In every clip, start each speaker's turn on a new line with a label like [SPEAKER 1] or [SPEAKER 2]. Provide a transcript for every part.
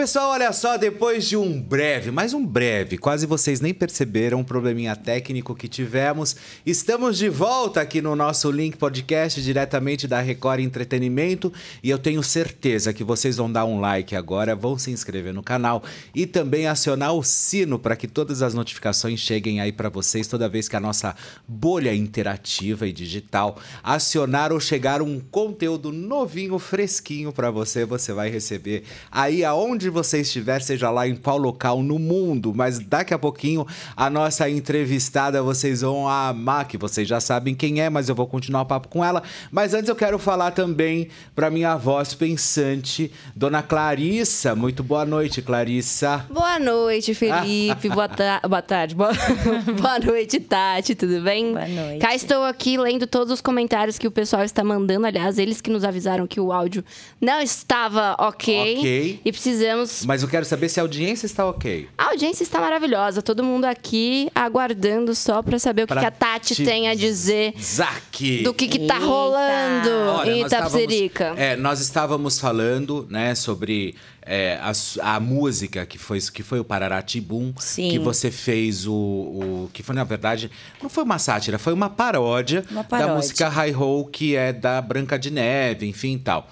[SPEAKER 1] pessoal, olha só, depois de um breve, mais um breve, quase vocês nem perceberam o probleminha técnico que tivemos, estamos de volta aqui no nosso Link Podcast, diretamente da Record Entretenimento, e eu tenho certeza que vocês vão dar um like agora, vão se inscrever no canal e também acionar o sino para que todas as notificações cheguem aí para vocês toda vez que a nossa bolha interativa e digital acionar ou chegar um conteúdo novinho, fresquinho para você, você vai receber aí aonde você estiver, seja lá em qual local no mundo, mas daqui a pouquinho a nossa entrevistada vocês vão amar, que vocês já sabem quem é, mas eu vou continuar o papo com ela. Mas antes eu quero falar também para minha voz pensante, dona Clarissa. Muito boa noite, Clarissa.
[SPEAKER 2] Boa noite, Felipe. boa, ta boa tarde. Boa... boa noite, Tati. Tudo bem? Boa noite. Cá estou aqui lendo todos os comentários que o pessoal está mandando. Aliás, eles que nos avisaram que o áudio não estava ok. Ok. E precisamos
[SPEAKER 1] mas eu quero saber se a audiência está ok.
[SPEAKER 2] A audiência está maravilhosa. Todo mundo aqui aguardando só para saber o que, que, a Tati te... tem a dizer.
[SPEAKER 1] Zaque! Do que, que tá Eita. rolando em Itapsirica. É, nós estávamos falando, né, sobre é, a, a, música que foi, que foi o Pararatibum, que você fez o, o, que foi, na verdade, não foi uma sátira, foi uma paródia, uma paródia. da música High Roll que é da Branca de Neve, enfim e tal.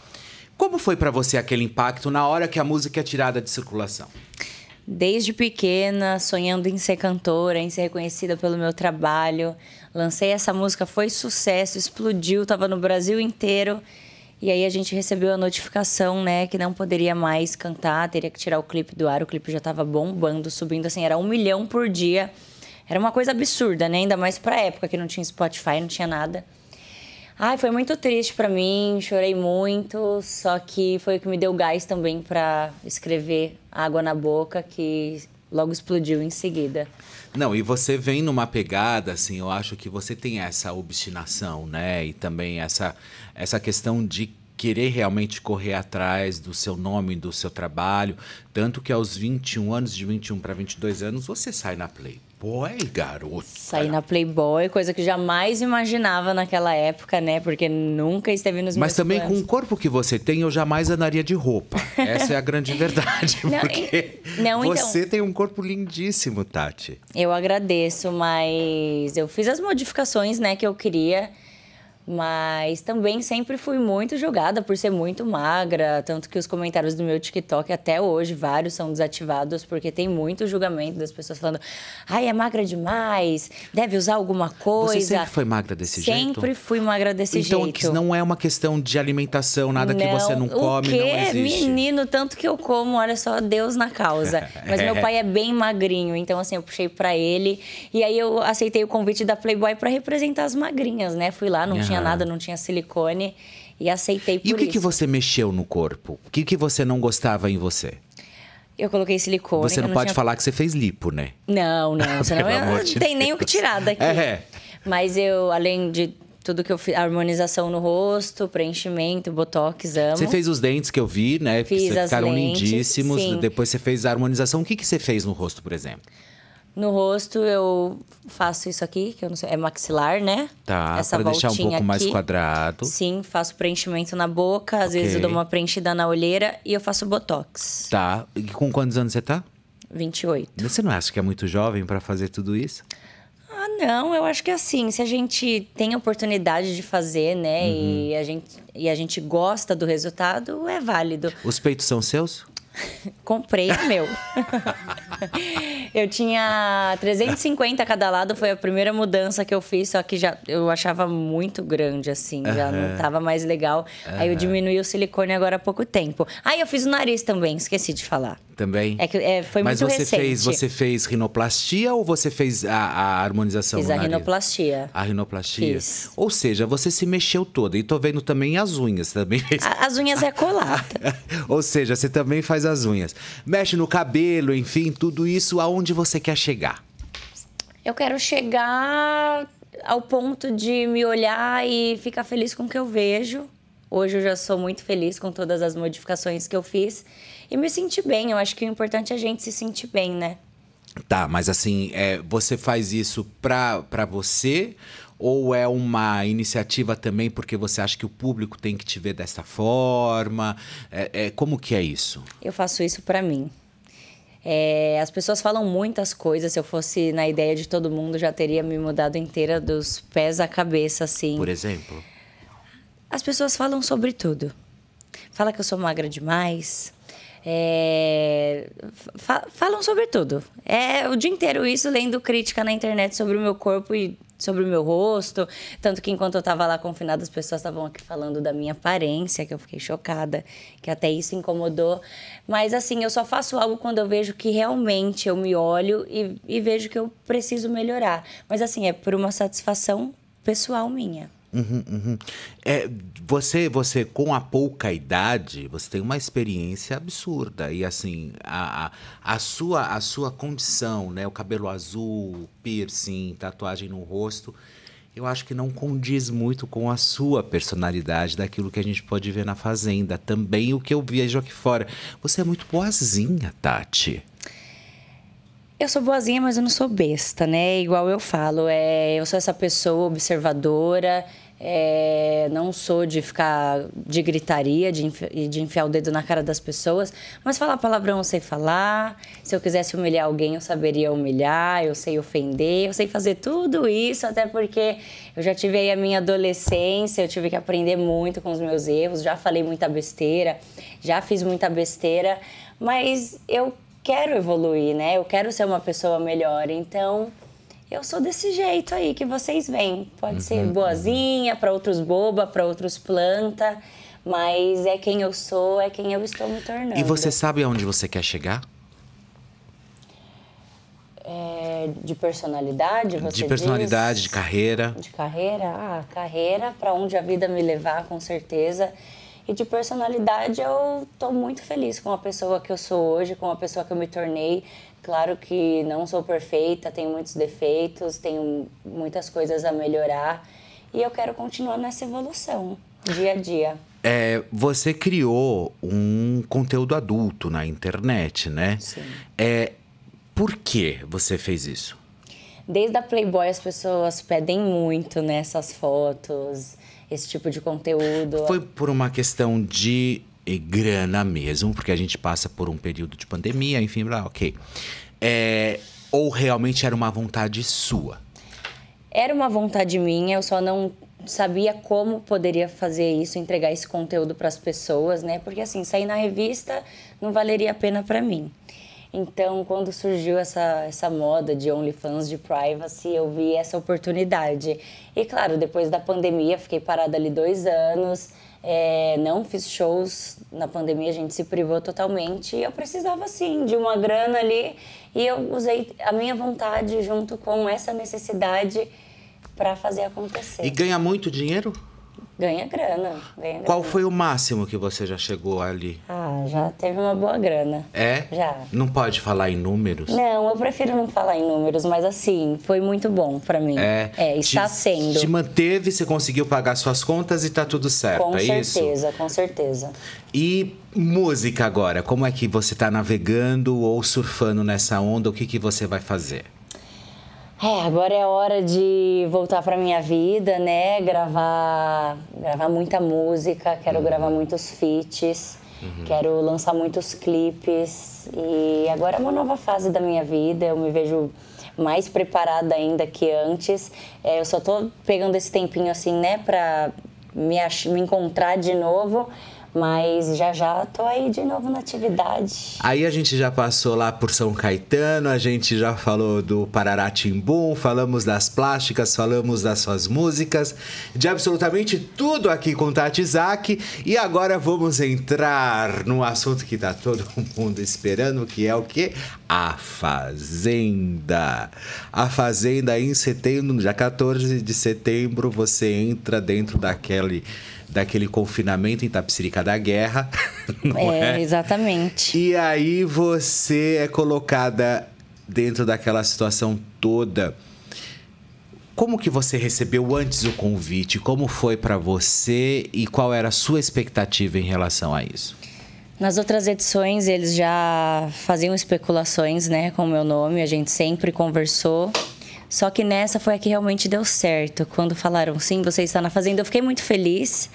[SPEAKER 1] Como foi para você aquele impacto na hora que a música é tirada de circulação?
[SPEAKER 3] Desde pequena, sonhando em ser cantora, em ser reconhecida pelo meu trabalho. Lancei essa música, foi sucesso, explodiu, estava no Brasil inteiro. E aí a gente recebeu a notificação, né, que não poderia mais cantar, teria que tirar o clipe do ar. O clipe já estava bombando, subindo assim, era um milhão por dia. Era uma coisa absurda, né? Ainda mais para época que não tinha Spotify, não tinha nada. Ai, foi muito triste para mim, chorei muito, só que foi o que me deu gás também para escrever Água na Boca, que logo explodiu em seguida.
[SPEAKER 1] Não, e você vem numa pegada, assim, eu acho que você tem essa obstinação, né? E também essa, essa questão de querer realmente correr atrás do seu nome, do seu trabalho. Tanto que aos 21 anos, de 21 para 22 anos, você sai na play. Playboy, garoto. Saí
[SPEAKER 3] na Playboy, coisa que jamais imaginava naquela época, né? Porque nunca esteve nos Mas também planos. com o
[SPEAKER 1] corpo que você tem, eu jamais andaria de roupa. Essa é a grande verdade. não, porque não, então. você então, tem um corpo lindíssimo, Tati.
[SPEAKER 3] Eu agradeço, mas eu fiz as modificações, né, que eu queria. Mas também sempre fui muito julgada por ser muito magra, tanto que os comentários do meu TikTok até hoje, vários são desativados, porque tem muito julgamento das pessoas falando: ai, é magra demais, deve usar alguma coisa. Você sempre
[SPEAKER 1] foi magra desse sempre jeito? Sempre
[SPEAKER 3] fui magra desse então, jeito. Então
[SPEAKER 1] não é uma questão de alimentação, nada não, que você não come, o quê? não existe.
[SPEAKER 3] Menino, tanto que eu como, olha só, Deus na causa. Mas é. meu pai é bem magrinho, então assim, eu puxei para ele. E aí eu aceitei o convite da Playboy para representar as magrinhas, né? Fui lá, não uhum. tinha tinha nada, ah. não tinha silicone. E aceitei por isso. E o que, isso. que você
[SPEAKER 1] mexeu no corpo? O que, que você não gostava em você?
[SPEAKER 3] Eu coloquei silicone. Você não, não pode tinha... falar
[SPEAKER 1] que você fez lipo, né?
[SPEAKER 3] Não, não. Senão não de tem Deus. nem o que tirar daqui. É. Mas eu, além de tudo que eu fiz, harmonização no rosto, preenchimento, botox, amo. Você fez os
[SPEAKER 1] dentes que eu vi, né? Fiz as ficaram lentes, lindíssimos. Sim. Depois você fez a harmonização. O que, que você fez no rosto, por exemplo?
[SPEAKER 3] No rosto eu faço isso aqui, que eu não sei, é maxilar, né?
[SPEAKER 1] Tá, Essa pra deixar um pouco aqui. mais quadrado. Sim,
[SPEAKER 3] faço preenchimento na boca, às okay. vezes eu dou uma preenchida na olheira e eu faço botox.
[SPEAKER 1] Tá, e com quantos anos você tá? 28. Você não acha que é muito jovem para fazer tudo isso?
[SPEAKER 3] Ah, não, eu acho que assim, se a gente tem a oportunidade de fazer, né, uhum. e, a gente, e a gente gosta do resultado, é válido.
[SPEAKER 1] Os peitos são seus?
[SPEAKER 3] Comprei o meu. eu tinha 350 a cada lado, foi a primeira mudança que eu fiz, só que já eu achava muito grande, assim, já não tava mais legal. Aí eu diminui o silicone agora há pouco tempo. Ah, eu fiz o nariz também, esqueci de falar. Também? É que é, foi Mas muito você recente. fez você
[SPEAKER 1] fez rinoplastia ou você fez a, a harmonização? Fiz a nariz?
[SPEAKER 3] rinoplastia.
[SPEAKER 1] A rinoplastia. Fiz. Ou seja, você se mexeu toda. E tô vendo também as unhas também. as
[SPEAKER 3] unhas é colada.
[SPEAKER 1] ou seja, você também faz a das unhas. Mexe no cabelo, enfim, tudo isso. Aonde você quer chegar?
[SPEAKER 3] Eu quero chegar ao ponto de me olhar e ficar feliz com o que eu vejo. Hoje eu já sou muito feliz com todas as modificações que eu fiz e me sentir bem. Eu acho que o importante é a gente se sentir bem, né?
[SPEAKER 1] Tá, mas assim, é, você faz isso pra, pra você ou é uma iniciativa também porque você acha que o público tem que te ver dessa forma? É, é como que é isso? Eu faço isso
[SPEAKER 3] para mim. É, as pessoas falam muitas coisas. Se eu fosse na ideia de todo mundo, já teria me mudado inteira dos pés à cabeça, assim. Por exemplo? As pessoas falam sobre tudo. Fala que eu sou magra demais, é, fa falam sobre tudo. É o dia inteiro isso, lendo crítica na internet sobre o meu corpo e sobre o meu rosto. Tanto que enquanto eu tava lá confinada, as pessoas estavam aqui falando da minha aparência, que eu fiquei chocada, que até isso incomodou. Mas assim, eu só faço algo quando eu vejo que realmente eu me olho e, e vejo que eu preciso melhorar. Mas assim, é por uma satisfação pessoal minha.
[SPEAKER 1] Uhum, uhum. É, você, você, com a pouca idade, você tem uma experiência absurda. E assim, a, a, a, sua, a sua condição, né? O cabelo azul, piercing, tatuagem no rosto, eu acho que não condiz muito com a sua personalidade, daquilo que a gente pode ver na fazenda. Também o que eu vejo aqui fora. Você é muito boazinha, Tati
[SPEAKER 3] eu sou boazinha, mas eu não sou besta, né? Igual eu falo, é, eu sou essa pessoa observadora, é, não sou de ficar de gritaria, de, de enfiar o dedo na cara das pessoas, mas falar palavrão eu sei falar. Se eu quisesse humilhar alguém, eu saberia humilhar, eu sei ofender, eu sei fazer tudo isso, até porque eu já tive aí a minha adolescência, eu tive que aprender muito com os meus erros, já falei muita besteira, já fiz muita besteira, mas eu quero evoluir, né? Eu quero ser uma pessoa melhor. Então, eu sou desse jeito aí que vocês veem. Pode uhum. ser boazinha, para outros boba, para outros planta, mas é quem eu sou, é quem eu estou me tornando. E você
[SPEAKER 1] sabe aonde você quer chegar?
[SPEAKER 3] É, de personalidade, você De personalidade,
[SPEAKER 1] diz? de carreira. De
[SPEAKER 3] carreira? Ah, carreira, para onde a vida me levar, com certeza. E de personalidade, eu tô muito feliz com a pessoa que eu sou hoje, com a pessoa que eu me tornei. Claro que não sou perfeita, tenho muitos defeitos, tenho muitas coisas a melhorar. E eu quero continuar nessa evolução, dia a dia.
[SPEAKER 1] É, você criou um conteúdo adulto na internet, né? Sim. É, por que você fez isso?
[SPEAKER 3] Desde a Playboy as pessoas pedem muito nessas né, fotos, esse tipo de
[SPEAKER 1] conteúdo. Foi por uma questão de grana mesmo, porque a gente passa por um período de pandemia, enfim, blá, ok. É, ou realmente era uma vontade sua?
[SPEAKER 3] Era uma vontade minha, eu só não sabia como poderia fazer isso, entregar esse conteúdo para as pessoas, né? Porque assim, sair na revista não valeria a pena para mim. Então, quando surgiu essa, essa moda de OnlyFans de privacy, eu vi essa oportunidade. E claro, depois da pandemia, fiquei parada ali dois anos, é, não fiz shows. Na pandemia, a gente se privou totalmente. E eu precisava, sim, de uma grana ali. E eu usei a minha vontade junto com essa necessidade para fazer acontecer. E
[SPEAKER 1] ganha muito dinheiro?
[SPEAKER 3] Ganha grana, ganha Qual grana.
[SPEAKER 1] foi o máximo que você já chegou ali?
[SPEAKER 3] Ah, já teve uma boa grana.
[SPEAKER 1] É? Já. Não pode falar em números?
[SPEAKER 3] Não, eu prefiro não falar em números, mas assim, foi muito bom para mim. É. É, está te, sendo. Te
[SPEAKER 1] manteve, você conseguiu pagar suas contas e tá tudo certo, com é certeza, isso? Com certeza, com certeza. E música agora, como é que você tá navegando ou surfando nessa onda? O que que você vai fazer?
[SPEAKER 3] É, agora é a hora de voltar para minha vida, né? Gravar, gravar muita música, quero uhum. gravar muitos feats, uhum. quero lançar muitos clipes e agora é uma nova fase da minha vida. Eu me vejo mais preparada ainda que antes. É, eu só tô pegando esse tempinho assim, né, para me, me encontrar de novo mas já já tô aí de novo na atividade.
[SPEAKER 4] Aí
[SPEAKER 1] a gente já passou lá por São Caetano, a gente já falou do Pararatimbum, falamos das plásticas, falamos das suas músicas, de absolutamente tudo aqui com Tati Isaac. E agora vamos entrar no assunto que tá todo mundo esperando, que é o quê? A Fazenda. A Fazenda em setembro, dia 14 de setembro, você entra dentro daquele daquele confinamento em Tapsirica da Guerra. É, é, exatamente. E aí você é colocada dentro daquela situação toda. Como que você recebeu antes o convite? Como foi para você e qual era a sua expectativa em relação a isso?
[SPEAKER 3] Nas outras edições eles já faziam especulações, né, com o meu nome. A gente sempre conversou só que nessa foi a que realmente deu certo. Quando falaram sim, você está na Fazenda, eu fiquei muito feliz.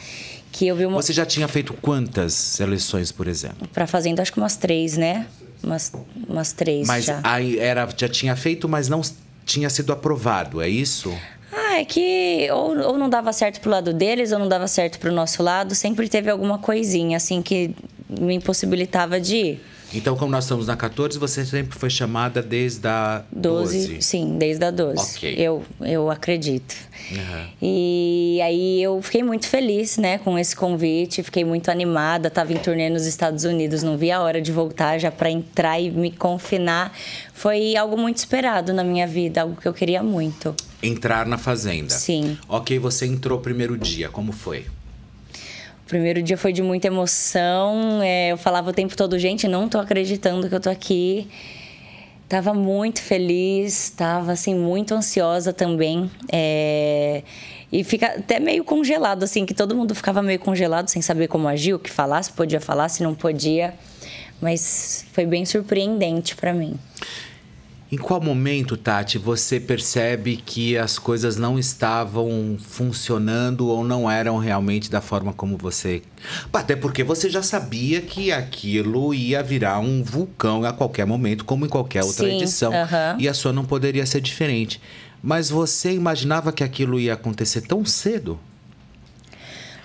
[SPEAKER 3] Que eu vi uma...
[SPEAKER 1] Você já tinha feito quantas seleções, por exemplo?
[SPEAKER 3] Para Fazenda, acho que umas três, né? Umas, umas três mas já.
[SPEAKER 1] Mas era, já tinha feito, mas não tinha sido aprovado, é isso?
[SPEAKER 3] Ah, é que ou, ou não dava certo pro lado deles, ou não dava certo pro nosso lado. Sempre teve alguma coisinha, assim, que me impossibilitava de ir.
[SPEAKER 1] Então, como nós estamos na 14, você sempre foi chamada desde a 12? 12. Sim,
[SPEAKER 3] desde a 12. Okay. Eu, eu acredito. Uhum. E aí eu fiquei muito feliz né, com esse convite, fiquei muito animada. Estava em turnê nos Estados Unidos, não via a hora de voltar já para entrar e me confinar. Foi algo muito esperado na minha vida, algo que eu queria muito.
[SPEAKER 1] Entrar na Fazenda? Sim. Ok, você entrou primeiro dia, como foi?
[SPEAKER 3] primeiro dia foi de muita emoção. É, eu falava o tempo todo, gente, não tô acreditando que eu tô aqui. Tava muito feliz, tava assim, muito ansiosa também. É, e fica até meio congelado, assim, que todo mundo ficava meio congelado, sem saber como agir, o que falar, se podia falar, se não podia. Mas foi bem surpreendente para mim.
[SPEAKER 1] Em qual momento, Tati, você percebe que as coisas não estavam funcionando ou não eram realmente da forma como você. Até porque você já sabia que aquilo ia virar um vulcão a qualquer momento, como em qualquer outra Sim, edição. Uh -huh. E a sua não poderia ser diferente. Mas você imaginava que aquilo ia acontecer tão cedo?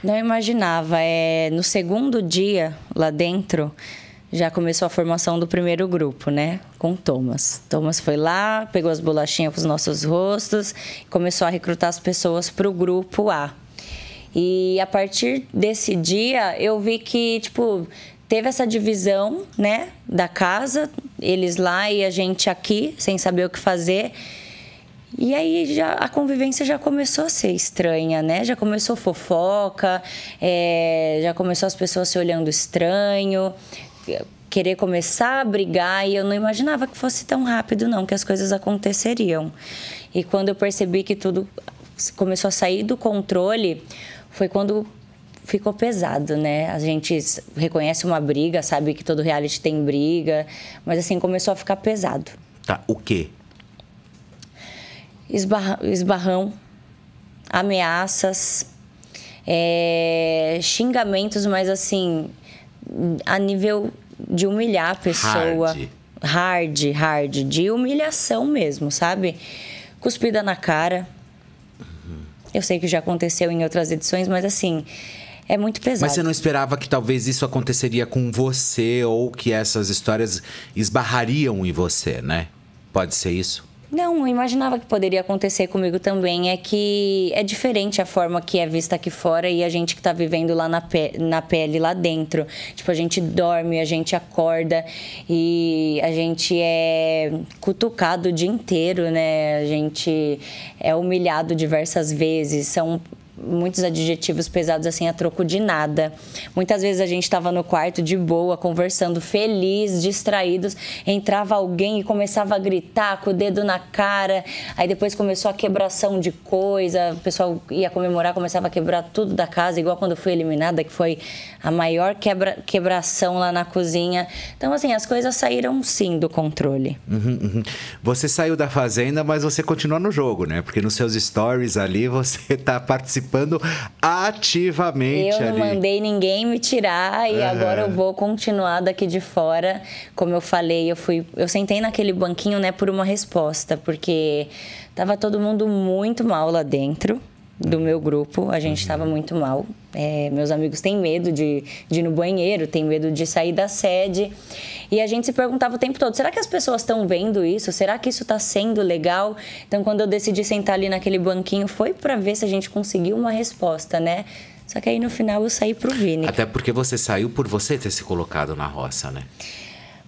[SPEAKER 3] Não imaginava. É, no segundo dia lá dentro já começou a formação do primeiro grupo, né? Com Thomas. Thomas foi lá, pegou as bolachinhas com os nossos rostos, começou a recrutar as pessoas para o grupo A. E a partir desse dia, eu vi que, tipo, teve essa divisão, né? Da casa, eles lá e a gente aqui, sem saber o que fazer. E aí já, a convivência já começou a ser estranha, né? Já começou fofoca, é, já começou as pessoas se olhando estranho, querer começar a brigar e eu não imaginava que fosse tão rápido não, que as coisas aconteceriam. E quando eu percebi que tudo começou a sair do controle, foi quando ficou pesado, né? A gente reconhece uma briga, sabe que todo reality tem briga, mas assim começou a ficar pesado.
[SPEAKER 1] Tá, o quê?
[SPEAKER 3] esbarrão, ameaças, é... xingamentos, mas assim, a nível de humilhar a pessoa. Hard. hard, hard de humilhação mesmo, sabe? Cuspida na cara. Eu sei que já aconteceu em outras edições, mas assim, é muito pesado. Mas você não
[SPEAKER 1] esperava que talvez isso aconteceria com você ou que essas histórias esbarrariam em você, né? Pode ser isso?
[SPEAKER 3] Não, eu imaginava que poderia acontecer comigo também. É que é diferente a forma que é vista aqui fora e a gente que está vivendo lá na, pe na pele, lá dentro. Tipo, a gente dorme, a gente acorda e a gente é cutucado o dia inteiro, né? A gente é humilhado diversas vezes. São muitos adjetivos pesados assim a troco de nada. Muitas vezes a gente estava no quarto de boa, conversando, feliz, distraídos, entrava alguém e começava a gritar com o dedo na cara, aí depois começou a quebração de coisa, o pessoal ia comemorar, começava a quebrar tudo da casa, igual quando fui eliminada, que foi a maior quebra, quebração lá na cozinha. Então, assim, as coisas saíram sim do controle.
[SPEAKER 1] Uhum, uhum. Você saiu da fazenda, mas você continua no jogo, né? Porque nos seus stories ali você está participando participando ativamente. Eu não ali.
[SPEAKER 3] mandei ninguém me tirar e agora eu vou continuar daqui de fora. Como eu falei, eu fui, eu sentei naquele banquinho, né, por uma resposta, porque tava todo mundo muito mal lá dentro do meu grupo, a gente estava uhum. muito mal. É, meus amigos têm medo de, de ir no banheiro, têm medo de sair da sede. E a gente se perguntava o tempo todo: será que as pessoas estão vendo isso? Será que isso está sendo legal? Então, quando eu decidi sentar ali naquele banquinho, foi para ver se a gente conseguiu uma resposta, né? Só que aí no final eu saí pro Vini.
[SPEAKER 1] Até porque você saiu por você ter se colocado na roça, né?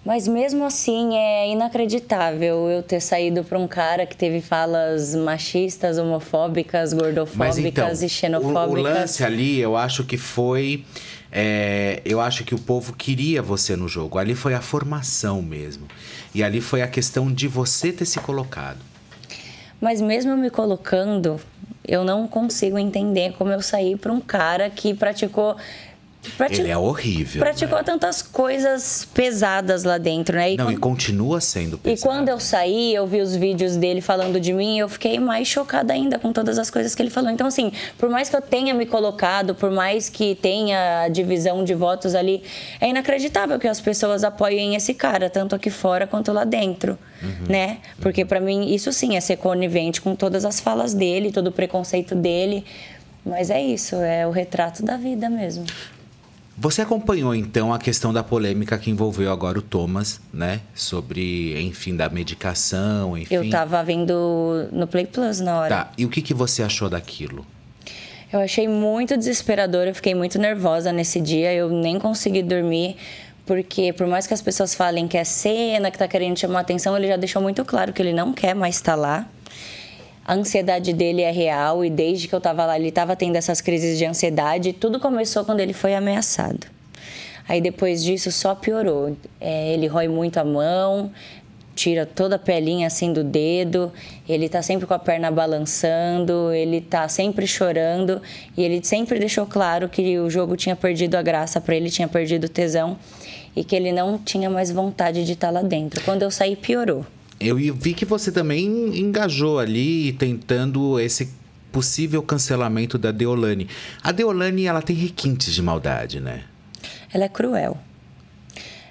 [SPEAKER 3] Mas mesmo assim é inacreditável eu ter saído para um cara que teve falas machistas, homofóbicas, gordofóbicas então, e xenofóbicas. O, o,
[SPEAKER 1] lance ali, eu acho que foi. É, eu acho que o povo queria você no jogo. Ali foi a formação mesmo. E ali foi a questão de você ter se colocado.
[SPEAKER 3] Mas mesmo me colocando, eu não consigo entender como eu saí para um cara que praticou
[SPEAKER 1] ele é horrível.
[SPEAKER 3] Praticou né? tantas coisas pesadas lá dentro, né? E Não, quando... e
[SPEAKER 1] continua sendo
[SPEAKER 3] pesado. E quando eu saí, eu vi os vídeos dele falando de mim, eu fiquei mais chocada ainda com todas as coisas que ele falou. Então, assim, por mais que eu tenha me colocado, por mais que tenha divisão de votos ali, é inacreditável que as pessoas apoiem esse cara, tanto aqui fora quanto lá dentro, uhum. né? Porque para mim, isso sim é ser conivente com todas as falas dele, todo o preconceito dele. Mas é isso, é o retrato da vida mesmo.
[SPEAKER 1] Você acompanhou então a questão da polêmica que envolveu agora o Thomas, né? Sobre, enfim, da medicação, enfim. Eu tava
[SPEAKER 3] vendo no Play Plus na hora. Tá.
[SPEAKER 1] E o que, que você achou daquilo?
[SPEAKER 3] Eu achei muito desesperador, eu fiquei muito nervosa nesse dia, eu nem consegui dormir, porque por mais que as pessoas falem que é cena, que tá querendo chamar atenção, ele já deixou muito claro que ele não quer mais estar tá lá. A ansiedade dele é real e desde que eu estava lá ele estava tendo essas crises de ansiedade. Tudo começou quando ele foi ameaçado. Aí depois disso só piorou. É, ele rói muito a mão, tira toda a pelinha assim do dedo, ele tá sempre com a perna balançando, ele tá sempre chorando e ele sempre deixou claro que o jogo tinha perdido a graça para ele, tinha perdido o tesão e que ele não tinha mais vontade de estar tá lá dentro. Quando eu saí piorou.
[SPEAKER 1] Eu vi que você também engajou ali tentando esse possível cancelamento da Deolane. A Deolane, ela tem requintes de maldade, né?
[SPEAKER 3] Ela é cruel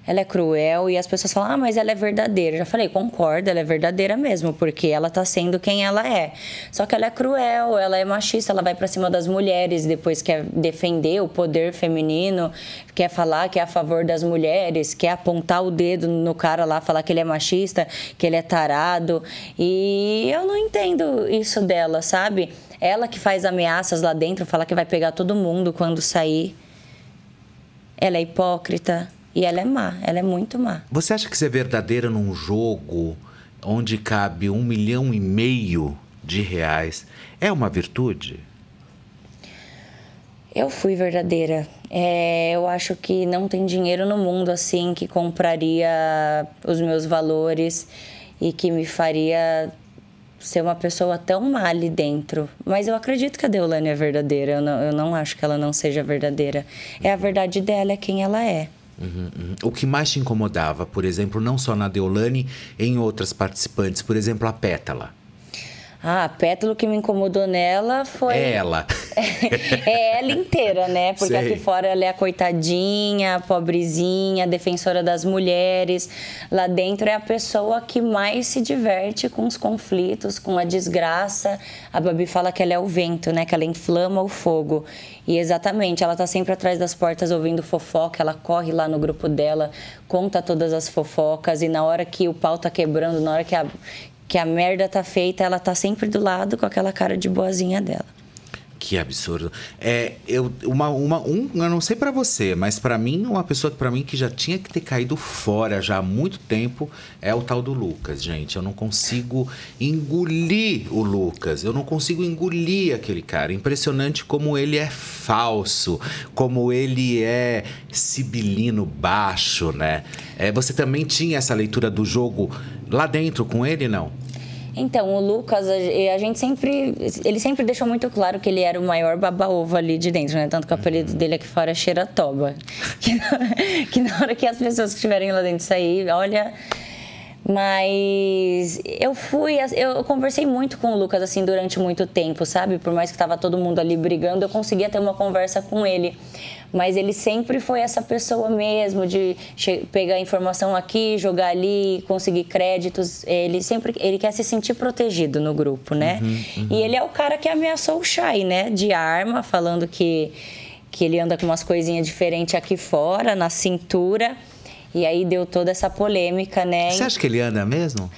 [SPEAKER 3] ela é cruel e as pessoas falam, ah, mas ela é verdadeira. Eu já falei, concordo, ela é verdadeira mesmo, porque ela tá sendo quem ela é. Só que ela é cruel, ela é machista, ela vai para cima das mulheres, depois quer defender o poder feminino, quer falar que é a favor das mulheres, quer apontar o dedo no cara lá, falar que ele é machista, que ele é tarado. E eu não entendo isso dela, sabe? Ela que faz ameaças lá dentro, fala que vai pegar todo mundo quando sair. Ela é hipócrita e ela é má, ela é muito má.
[SPEAKER 1] Você acha que ser é verdadeira num jogo onde cabe um milhão e meio de reais? É uma virtude?
[SPEAKER 3] Eu fui verdadeira. É, eu acho que não tem dinheiro no mundo assim que compraria os meus valores e que me faria ser uma pessoa tão má ali dentro. Mas eu acredito que a Deolane é verdadeira. Eu não, eu não acho que ela não seja verdadeira. É a verdade dela, é quem ela é.
[SPEAKER 1] Uhum, uhum. O que mais te incomodava, por exemplo, não só na Deolane, em outras participantes, por exemplo, a Pétala?
[SPEAKER 3] Ah, a pétalo que me incomodou nela foi. É ela. é ela inteira, né? Porque Sei. aqui fora ela é a coitadinha, a pobrezinha, a defensora das mulheres. Lá dentro é a pessoa que mais se diverte com os conflitos, com a desgraça. A Babi fala que ela é o vento, né? Que ela inflama o fogo. E exatamente, ela tá sempre atrás das portas ouvindo fofoca, ela corre lá no grupo dela, conta todas as fofocas e na hora que o pau tá quebrando, na hora que a, que a merda tá feita, ela tá sempre do lado com aquela cara de boazinha dela.
[SPEAKER 1] Que absurdo. É, eu, uma, uma, um, eu não sei para você, mas para mim, uma pessoa para mim que já tinha que ter caído fora já há muito tempo é o tal do Lucas, gente. Eu não consigo engolir o Lucas. Eu não consigo engolir aquele cara. Impressionante como ele é falso, como ele é sibilino baixo, né? É, você também tinha essa leitura do jogo lá dentro com ele, não?
[SPEAKER 3] Então, o Lucas, a gente sempre. Ele sempre deixou muito claro que ele era o maior baba-ovo ali de dentro, né? Tanto que o apelido dele aqui fora é Xeratoba. Que na, que na hora que as pessoas que estiverem lá dentro sair, olha. Mas eu fui, eu conversei muito com o Lucas assim durante muito tempo, sabe? Por mais que tava todo mundo ali brigando, eu conseguia ter uma conversa com ele mas ele sempre foi essa pessoa mesmo de pegar informação aqui, jogar ali, conseguir créditos. Ele sempre ele quer se sentir protegido no grupo, né? Uhum, uhum. E ele é o cara que ameaçou o Shai, né? De arma, falando que que ele anda com umas coisinhas diferentes aqui fora, na cintura. E aí deu toda essa polêmica, né? Você acha
[SPEAKER 1] que ele anda mesmo?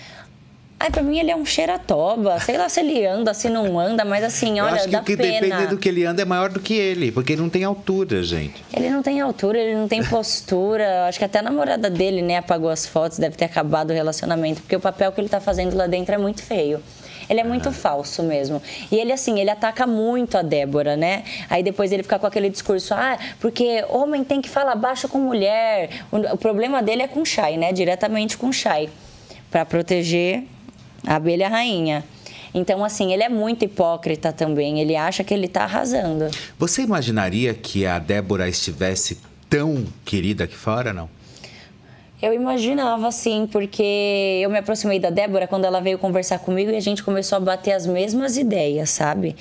[SPEAKER 3] Ai, pra mim ele é um xeratoba. Sei lá se ele anda, se não anda, mas assim, olha, eu acho que dá o que pena. depende do
[SPEAKER 1] que ele anda é maior do que ele, porque ele não tem altura, gente.
[SPEAKER 3] Ele não tem altura, ele não tem postura. acho que até a namorada dele, né, apagou as fotos, deve ter acabado o relacionamento, porque o papel que ele tá fazendo lá dentro é muito feio. Ele é muito ah. falso mesmo. E ele, assim, ele ataca muito a Débora, né? Aí depois ele fica com aquele discurso, ah, porque homem tem que falar baixo com mulher. O, o problema dele é com o Shai, né? Diretamente com o Shai. Pra proteger a abelha é rainha. Então, assim, ele é muito hipócrita também. Ele acha que ele está arrasando.
[SPEAKER 1] Você imaginaria que a Débora estivesse tão querida aqui fora, não?
[SPEAKER 3] Eu imaginava, sim, porque eu me aproximei da Débora quando ela veio conversar comigo e a gente começou a bater as mesmas ideias, sabe?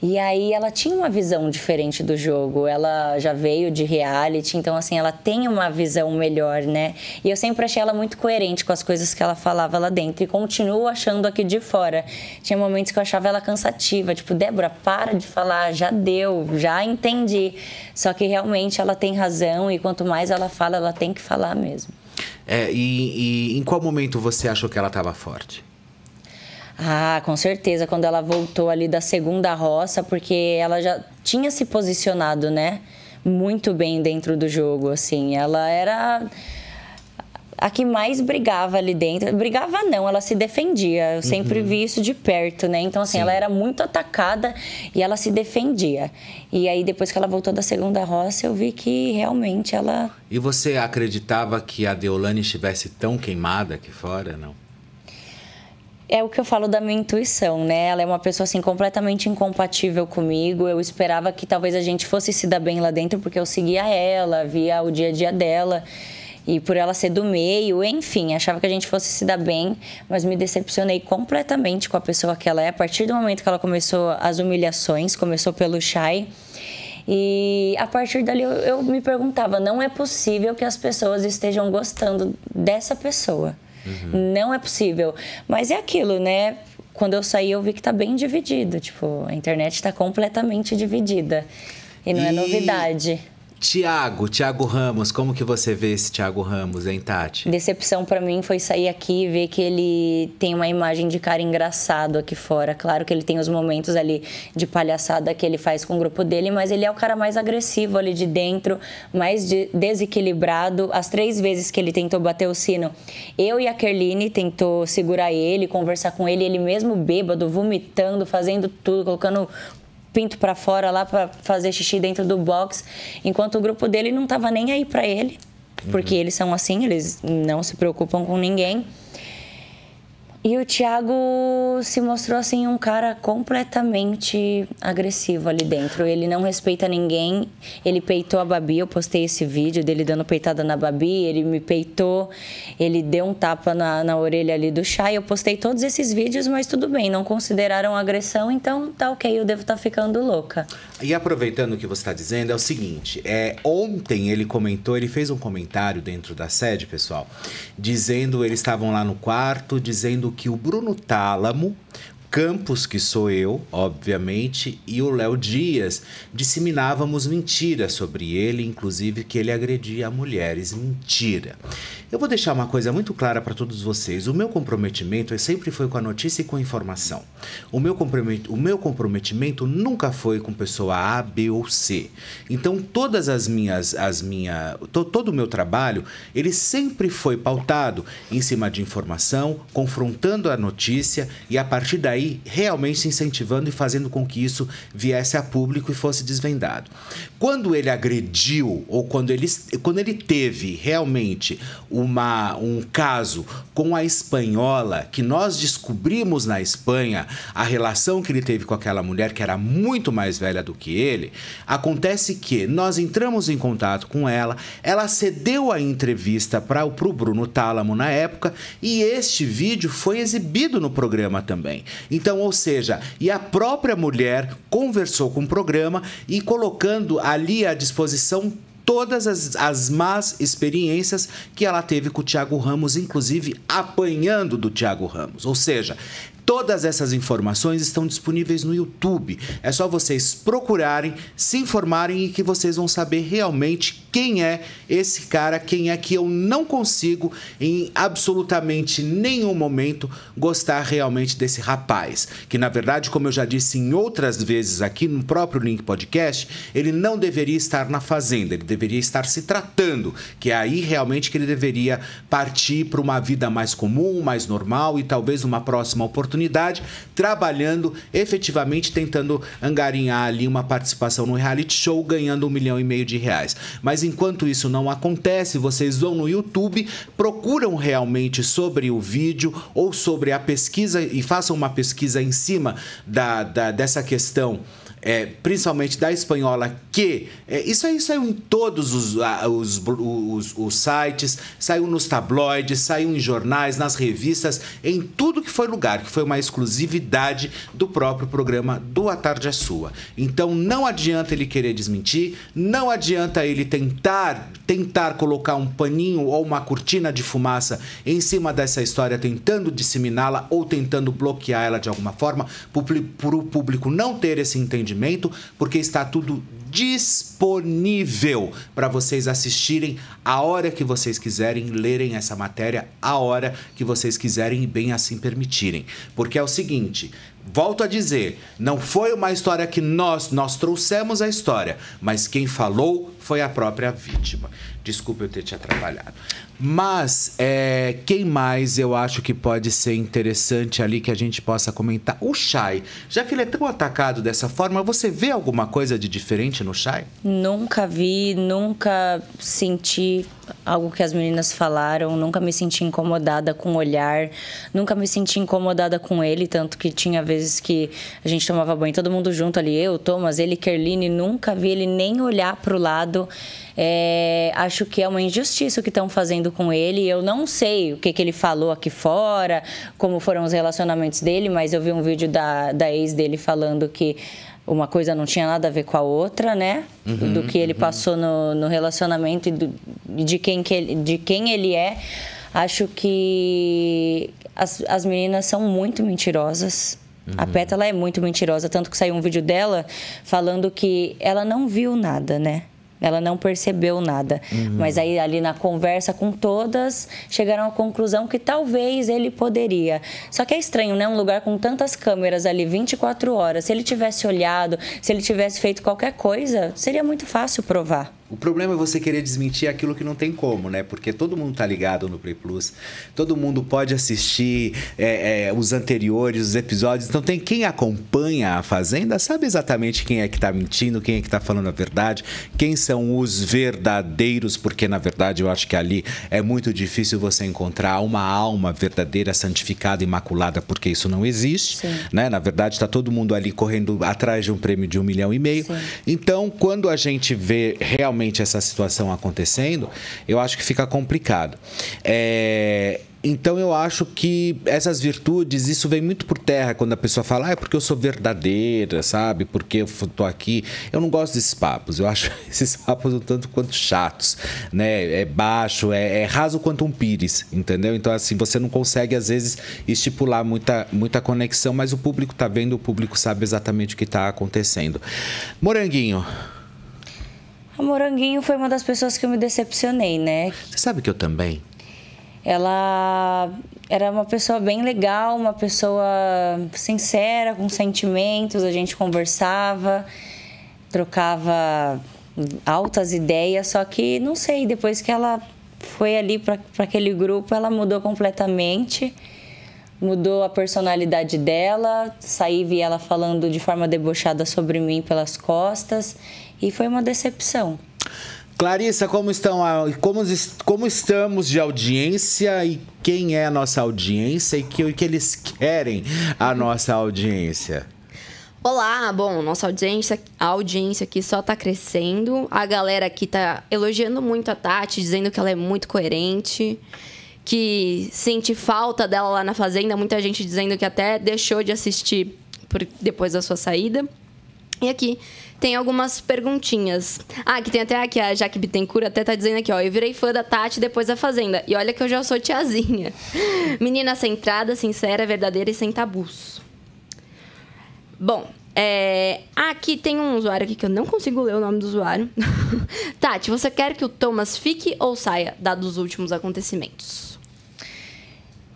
[SPEAKER 3] E aí ela tinha uma visão diferente do jogo. Ela já veio de reality, então assim, ela tem uma visão melhor, né? E eu sempre achei ela muito coerente com as coisas que ela falava lá dentro e continuo achando aqui de fora. Tinha momentos que eu achava ela cansativa, tipo, Débora, para de falar, já deu, já entendi. Só que realmente ela tem razão e quanto mais ela fala, ela tem que falar mesmo.
[SPEAKER 1] É, e, e em qual momento você achou que ela estava forte?
[SPEAKER 3] Ah, com certeza, quando ela voltou ali da segunda roça, porque ela já tinha se posicionado, né? Muito bem dentro do jogo, assim. Ela era a que mais brigava ali dentro. Brigava não, ela se defendia. Eu uhum. sempre vi isso de perto, né? Então, assim, Sim. ela era muito atacada e ela se defendia. E aí, depois que ela voltou da segunda roça, eu vi que realmente ela.
[SPEAKER 1] E você acreditava que a Deolane estivesse tão queimada aqui fora, não?
[SPEAKER 3] É o que eu falo da minha intuição, né? Ela é uma pessoa assim completamente incompatível comigo. Eu esperava que talvez a gente fosse se dar bem lá dentro porque eu seguia ela, via o dia a dia dela e por ela ser do meio, enfim, achava que a gente fosse se dar bem, mas me decepcionei completamente com a pessoa que ela é a partir do momento que ela começou as humilhações, começou pelo Shai. E a partir dali eu, eu me perguntava, não é possível que as pessoas estejam gostando dessa pessoa. Uhum. Não é possível. Mas é aquilo, né? Quando eu saí, eu vi que tá bem dividido. Tipo, a internet está completamente dividida. E não é e... é novidade.
[SPEAKER 1] Tiago, Tiago Ramos, como que você vê esse Tiago Ramos, hein, Tati? Decepção para
[SPEAKER 3] mim foi sair aqui e ver que ele tem uma imagem de cara engraçado aqui fora. Claro que ele tem os momentos ali de palhaçada que ele faz com o grupo dele, mas ele é o cara mais agressivo ali de dentro, mais de desequilibrado. As três vezes que ele tentou bater o sino, eu e a Kerline tentou segurar ele, conversar com ele, ele mesmo bêbado, vomitando, fazendo tudo, colocando pinto para fora lá para fazer xixi dentro do box, enquanto o grupo dele não tava nem aí para ele, porque uhum. eles são assim, eles não se preocupam com ninguém. E o Thiago se mostrou assim um cara completamente agressivo ali dentro. Ele não respeita ninguém. Ele peitou a Babi, eu postei esse vídeo dele dando peitada na Babi, ele me peitou, ele deu um tapa na, na orelha ali do Chay. Eu postei todos esses vídeos, mas tudo bem, não consideraram agressão, então tá OK, eu devo estar tá ficando louca.
[SPEAKER 1] E aproveitando o que você está dizendo, é o seguinte: é, ontem ele comentou, ele fez um comentário dentro da sede, pessoal, dizendo eles estavam lá no quarto, dizendo que o Bruno Tálamo, Campos, que sou eu, obviamente, e o Léo Dias disseminávamos mentiras sobre ele, inclusive que ele agredia mulheres. Mentira. Eu vou deixar uma coisa muito clara para todos vocês. O meu comprometimento é sempre foi com a notícia e com a informação. O meu, o meu comprometimento nunca foi com pessoa A, B ou C. Então, todas as minhas. As minha... Todo o meu trabalho, ele sempre foi pautado em cima de informação, confrontando a notícia e, a partir daí, realmente incentivando e fazendo com que isso viesse a público e fosse desvendado. Quando ele agrediu ou quando ele, quando ele teve realmente uma, um caso com a espanhola que nós descobrimos na Espanha a relação que ele teve com aquela mulher que era muito mais velha do que ele, acontece que nós entramos em contato com ela, ela cedeu a entrevista para o Bruno Tálamo na época e este vídeo foi exibido no programa também. Então, ou seja, e a própria mulher conversou com o programa e colocando ali à disposição todas as, as más experiências que ela teve com o Thiago Ramos, inclusive apanhando do Thiago Ramos. Ou seja, Todas essas informações estão disponíveis no YouTube. É só vocês procurarem, se informarem e que vocês vão saber realmente quem é esse cara, quem é que eu não consigo em absolutamente nenhum momento gostar realmente desse rapaz, que na verdade, como eu já disse em outras vezes aqui no próprio Link Podcast, ele não deveria estar na fazenda, ele deveria estar se tratando, que é aí realmente que ele deveria partir para uma vida mais comum, mais normal e talvez uma próxima oportunidade, trabalhando efetivamente, tentando angarinhar ali uma participação no reality show, ganhando um milhão e meio de reais. Mas enquanto isso não acontece, vocês vão no YouTube, procuram realmente sobre o vídeo ou sobre a pesquisa e façam uma pesquisa em cima da, da dessa questão é, principalmente da espanhola, que é, isso aí saiu em todos os, os, os, os, sites, saiu nos tabloides, saiu em jornais, nas revistas, em tudo que foi lugar, que foi uma exclusividade do próprio programa do A Tarde é Sua. Então não adianta ele querer desmentir, não adianta ele tentar, tentar colocar um paninho ou uma cortina de fumaça em cima dessa história, tentando disseminá-la ou tentando bloquear ela de alguma forma, para o público não ter esse entendimento impedimento, porque está tudo disponível para vocês assistirem a hora que vocês quiserem, lerem essa matéria a hora que vocês quiserem e bem assim permitirem. Porque é o seguinte, volto a dizer, não foi uma história que nós, nós trouxemos a história, mas quem falou foi a própria vítima. Desculpa eu ter te atrapalhado. Mas é, quem mais eu acho que pode ser interessante ali que a gente possa comentar? O Shai. Já que ele é tão atacado dessa forma, você vê alguma coisa de diferente no Shai?
[SPEAKER 3] Nunca vi, nunca senti algo que as meninas falaram, nunca me senti incomodada com o olhar, nunca me senti incomodada com ele, tanto que tinha vezes que a gente tomava banho todo mundo junto ali, eu, Thomas, ele, Kerline, nunca vi ele nem olhar pro lado. É, acho que é uma injustiça o que estão fazendo com ele. Eu não sei o que, que ele falou aqui fora, como foram os relacionamentos dele, mas eu vi um vídeo da, da ex dele falando que uma coisa não tinha nada a ver com a outra, né? Uhum, do que ele uhum. passou no, no relacionamento e do, de, quem que ele, de quem ele é. Acho que as, as meninas são muito mentirosas. Uhum. A Pétala é muito mentirosa, tanto que saiu um vídeo dela falando que ela não viu nada, né? Ela não percebeu nada. Uhum. Mas aí, ali na conversa com todas, chegaram à conclusão que talvez ele poderia. Só que é estranho, né? Um lugar com tantas câmeras ali, 24 horas. Se ele tivesse olhado, se ele tivesse feito qualquer coisa, seria muito fácil provar.
[SPEAKER 1] O problema é você querer desmentir aquilo que não tem como, né? Porque todo mundo tá ligado no Play Plus, todo mundo pode assistir é, é, os anteriores, os episódios. Então tem quem acompanha a Fazenda sabe exatamente quem é que tá mentindo, quem é que tá falando a verdade, quem são os verdadeiros, porque na verdade eu acho que ali é muito difícil você encontrar uma alma verdadeira, santificada, imaculada, porque isso não existe, Sim. né? Na verdade está todo mundo ali correndo atrás de um prêmio de um milhão e meio. Sim. Então quando a gente vê realmente realmente essa situação acontecendo, eu acho que fica complicado. É, então eu acho que essas virtudes, isso vem muito por terra quando a pessoa fala, ah, é porque eu sou verdadeira, sabe? Porque eu tô aqui. Eu não gosto desses papos, eu acho esses papos um tanto quanto chatos, né? É baixo, é, é raso quanto um pires, entendeu? Então, assim, você não consegue, às vezes, estipular muita, muita conexão, mas o público tá vendo, o público sabe exatamente o que está acontecendo. Moranguinho.
[SPEAKER 3] A Moranguinho foi uma das pessoas que eu me decepcionei, né?
[SPEAKER 1] Você sabe que eu também?
[SPEAKER 3] Ela era uma pessoa bem legal, uma pessoa sincera, com sentimentos, a gente conversava, trocava altas ideias, só que não sei, depois que ela foi ali para aquele grupo, ela mudou completamente. Mudou a personalidade dela, saí vi ela falando de forma debochada sobre mim pelas costas e foi uma decepção.
[SPEAKER 1] Clarissa, como, estão como, como estamos de audiência e quem é a nossa audiência e o que, que eles querem a nossa audiência?
[SPEAKER 2] Olá, bom, nossa audiência, a audiência aqui só tá crescendo. A galera aqui tá elogiando muito a Tati, dizendo que ela é muito coerente, que sente falta dela lá na fazenda, muita gente dizendo que até deixou de assistir por, depois da sua saída. E aqui tem algumas perguntinhas. Ah, que tem até aqui a Jaque Bittencourt até tá dizendo aqui, ó. Eu virei fã da Tati depois da Fazenda. E olha que eu já sou tiazinha. Menina centrada, sincera, verdadeira e sem tabus. Bom, é... aqui tem um usuário aqui que eu não consigo ler o nome do usuário. Tati, você quer que o Thomas fique ou saia, dados os últimos acontecimentos?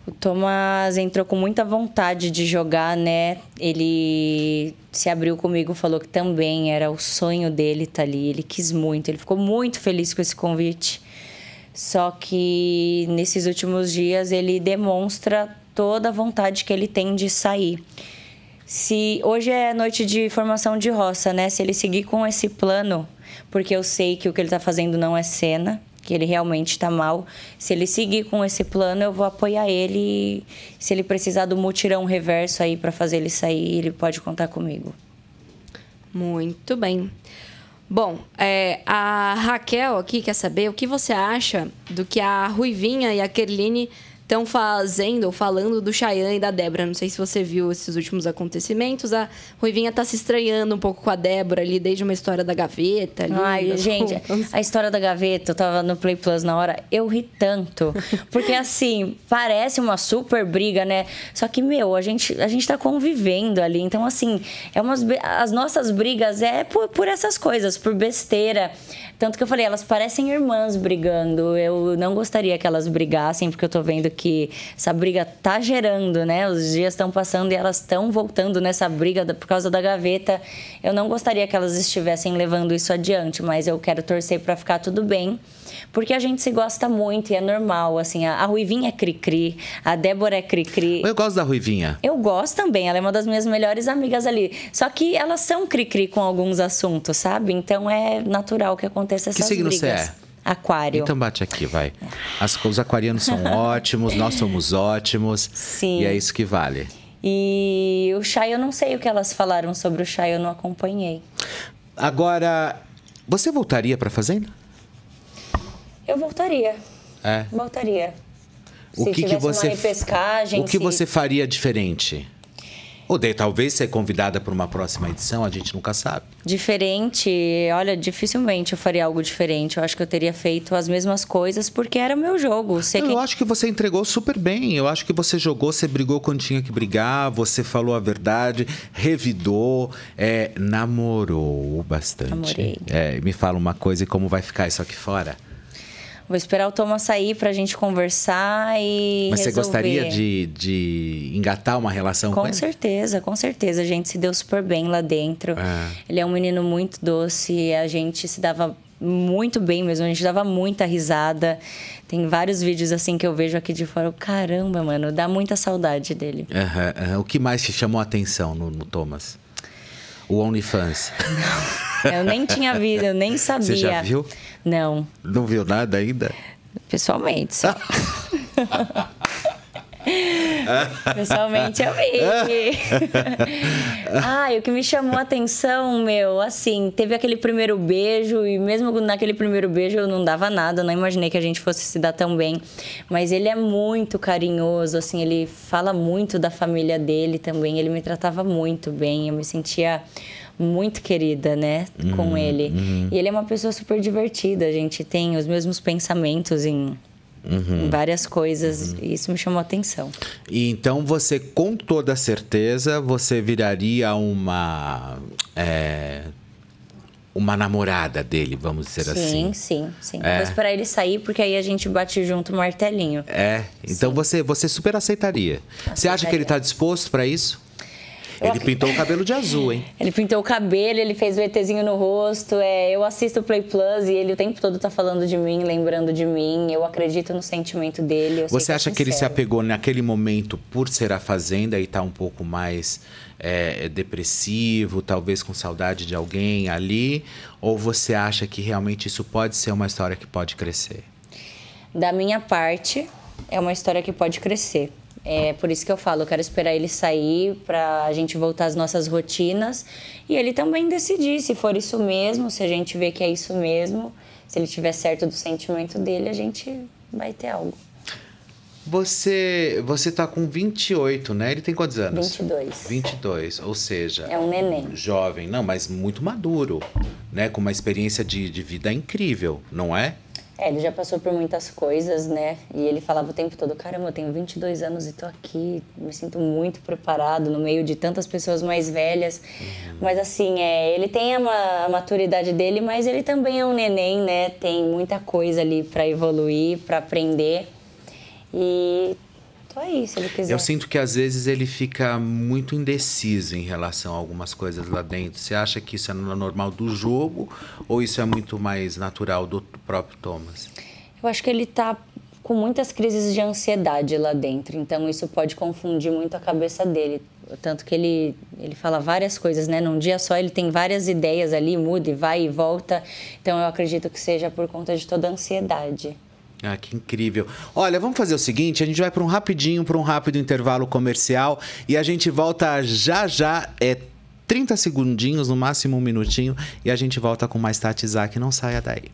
[SPEAKER 3] O Thomas entrou com muita vontade de jogar, né? Ele se abriu comigo, falou que também era o sonho dele estar tá ali. Ele quis muito, ele ficou muito feliz com esse convite. Só que nesses últimos dias ele demonstra toda a vontade que ele tem de sair. Se hoje é noite de formação de roça, né? Se ele seguir com esse plano, porque eu sei que o que ele está fazendo não é cena, que ele realmente está mal. Se ele seguir com esse plano, eu vou apoiar ele. Se ele precisar do mutirão reverso aí para fazer ele sair, ele pode contar
[SPEAKER 2] comigo. Muito bem. Bom, é, a Raquel aqui quer saber o que você acha do que a Ruivinha e a Kerline estão fazendo ou falando do Cheyenne e da Débora. Não sei se você viu esses últimos acontecimentos. A Ruivinha tá se estranhando um pouco com a Débora ali, desde uma história da gaveta. Ali, Ai, gente,
[SPEAKER 3] a história da gaveta, eu tava no Play Plus na hora, eu ri tanto. Porque assim, parece uma super briga, né? Só que, meu, a gente, a gente tá convivendo ali. Então, assim, é umas, as nossas brigas é por, por essas coisas, por besteira. Tanto que eu falei, elas parecem irmãs brigando. Eu não gostaria que elas brigassem, porque eu tô vendo que essa briga tá gerando, né? Os dias estão passando e elas estão voltando nessa briga por causa da gaveta. Eu não gostaria que elas estivessem levando isso adiante, mas eu quero torcer para ficar tudo bem porque a gente se gosta muito e é normal, assim. A, a Ruivinha é cri-cri, a Débora é cri-cri. Eu
[SPEAKER 1] gosto da Ruivinha.
[SPEAKER 3] Eu gosto também, ela é uma das minhas melhores amigas ali. Só que elas são cri-cri com alguns assuntos, sabe? Então é natural que aconteça essas que signo brigas. Você é?
[SPEAKER 1] Aquário. Então bate aqui, vai. É. As, os aquarianos são ótimos, nós somos ótimos. Sim. E é isso que vale.
[SPEAKER 3] E o chá, eu não sei o que elas falaram sobre o chá, eu não acompanhei.
[SPEAKER 1] Agora, você voltaria para fazenda?
[SPEAKER 3] Eu voltaria. É. Voltaria.
[SPEAKER 1] O se que, que você uma
[SPEAKER 3] repescagem, O que se... você
[SPEAKER 1] faria diferente? Ou de, talvez ser convidada para uma próxima edição, a gente nunca sabe.
[SPEAKER 3] Diferente, olha, dificilmente eu faria algo diferente. Eu acho que eu teria feito as mesmas coisas porque era o meu jogo. Ser eu quem... acho
[SPEAKER 1] que você entregou super bem. Eu acho que você jogou, você brigou quando tinha que brigar, você falou a verdade, revidou, é, namorou bastante. Namorei. É, me fala uma coisa e como vai ficar isso aqui fora?
[SPEAKER 3] Vou esperar o Thomas sair pra gente conversar e. Mas resolver. você gostaria
[SPEAKER 1] de, de engatar uma relação com, com ele? Com
[SPEAKER 3] certeza, com certeza. A gente se deu super bem lá dentro. Ah. Ele é um menino muito doce, a gente se dava muito bem mesmo, a gente dava muita risada. Tem vários vídeos assim que eu vejo aqui de fora. Caramba, mano, dá muita saudade dele.
[SPEAKER 1] O que mais te chamou a atenção no, no Thomas? O OnlyFans. Não, eu nem tinha
[SPEAKER 3] visto, eu nem sabia. Você já viu? Não.
[SPEAKER 1] Não viu nada ainda? Pessoalmente, só. Pessoalmente eu vi.
[SPEAKER 3] Ai, o que me chamou a atenção, meu, assim, teve aquele primeiro beijo e mesmo naquele primeiro beijo eu não dava nada, não imaginei que a gente fosse se dar tão bem, mas ele é muito carinhoso, assim, ele fala muito da família dele também, ele me tratava muito bem, eu me sentia muito querida, né, uhum, com ele. Uhum. E ele é uma pessoa super divertida, a gente tem os mesmos pensamentos em Uhum. várias coisas. Uhum. E isso me chamou
[SPEAKER 1] a atenção. E então você, com toda certeza, você viraria uma. É, uma namorada dele, vamos dizer sim, assim. Sim, sim, sim. É. Vou esperar
[SPEAKER 3] ele sair, porque aí a gente bate junto o martelinho.
[SPEAKER 1] É. Então você, você super aceitaria. aceitaria. Você acha que ele está disposto para isso? Ele pintou o cabelo de azul, hein?
[SPEAKER 3] Ele pintou o cabelo, ele fez o ETzinho no rosto. É, eu assisto o Play Plus e ele o tempo todo tá falando de mim, lembrando de mim. Eu acredito no sentimento dele. Você é acha que, que ele se apegou
[SPEAKER 1] naquele momento por ser a Fazenda e tá um pouco mais é, é, depressivo, talvez com saudade de alguém ali? Ou você acha que realmente isso pode ser uma história que pode crescer?
[SPEAKER 3] Da minha parte, é uma história que pode crescer é por isso que eu falo, eu quero esperar ele sair para a gente voltar às nossas rotinas e ele também decidir se for isso mesmo, se a gente vê que é isso mesmo, se ele tiver certo do sentimento dele, a gente vai ter algo.
[SPEAKER 1] Você você tá com 28, né? Ele tem quantos anos? 22. 22, ou seja, é um neném. Jovem, não, mas muito maduro, né? Com uma experiência de, de vida incrível, não é?
[SPEAKER 3] É, ele já passou por muitas coisas, né? E ele falava o tempo todo: caramba, eu tenho 22 anos e tô aqui, me sinto muito preparado no meio de tantas pessoas mais velhas. Uhum. Mas assim, é, ele tem a, a, maturidade dele, mas ele também é um neném, né? Tem muita coisa ali para evoluir, para aprender. E aí, se ele quiser. Eu sinto
[SPEAKER 1] que às vezes ele fica muito indeciso em relação a algumas coisas lá dentro. Você acha que isso é normal do jogo ou isso é muito mais natural do próprio Thomas?
[SPEAKER 3] Eu acho que ele tá com muitas crises de ansiedade lá dentro, então isso pode confundir muito a cabeça dele. Tanto que ele, ele fala várias coisas, né? Num dia só ele tem várias ideias ali, muda e vai e volta. Então eu acredito que seja por conta de toda a ansiedade.
[SPEAKER 1] Ah, que incrível. Olha, vamos fazer o seguinte, a gente vai para um rapidinho, para um rápido intervalo comercial e a gente volta já já, é 30 segundinhos, no máximo um minutinho, e a gente volta com mais Tati Isaac, não saia daí